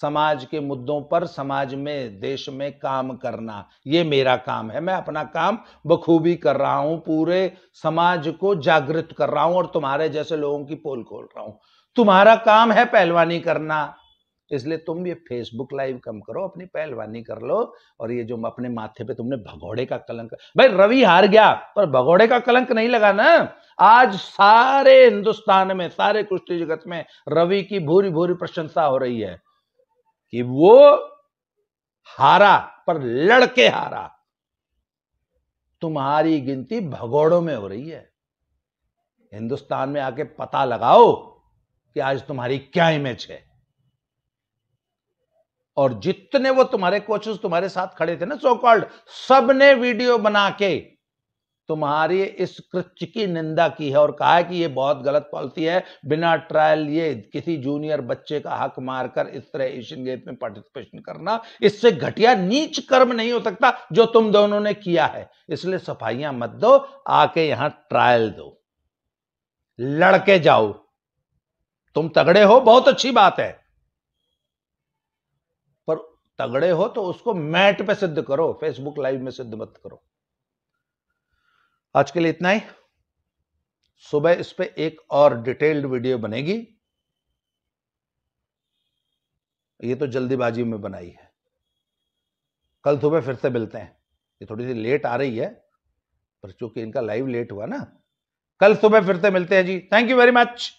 समाज के मुद्दों पर समाज में देश में काम करना ये मेरा काम है मैं अपना काम बखूबी कर रहा हूं पूरे समाज को जागृत कर रहा हूं और तुम्हारे जैसे लोगों की पोल खोल रहा हूं तुम्हारा काम है पहलवानी करना इसलिए तुम ये फेसबुक लाइव कम करो अपनी पहलवानी कर लो और ये जो अपने माथे पे तुमने भगोड़े का कलंक भाई रवि हार गया पर भगोड़े का कलंक नहीं लगा ना आज सारे हिंदुस्तान में सारे कुश्ती जगत में रवि की भूरी भूरी प्रशंसा हो रही है कि वो हारा पर लड़के हारा तुम्हारी गिनती भगोड़ों में हो रही है हिंदुस्तान में आके पता लगाओ कि आज तुम्हारी क्या इमेज है और जितने वो तुम्हारे कोचेस तुम्हारे साथ खड़े थे ना सो कॉल्ड वीडियो बना के तुम्हारी इस कृत्य की निंदा की है और कहा है कि ये बहुत गलत पॉलिसी है बिना ट्रायल ये किसी जूनियर बच्चे का हक मारकर इस तरह एशियन गेम में पार्टिसिपेशन करना इससे घटिया नीच कर्म नहीं हो सकता जो तुम दोनों ने किया है इसलिए सफाइयां मत दो आके यहां ट्रायल दो लड़के जाओ तुम तगड़े हो बहुत अच्छी बात है तगड़े हो तो उसको मैट पे सिद्ध करो फेसबुक लाइव में सिद्ध मत करो आज के लिए इतना ही सुबह इस पे एक और डिटेल्ड वीडियो बनेगी ये तो जल्दीबाजी में बनाई है कल सुबह फिर से मिलते हैं ये थोड़ी सी लेट आ रही है पर चूंकि इनका लाइव लेट हुआ ना कल सुबह फिर से मिलते हैं जी थैंक यू वेरी मच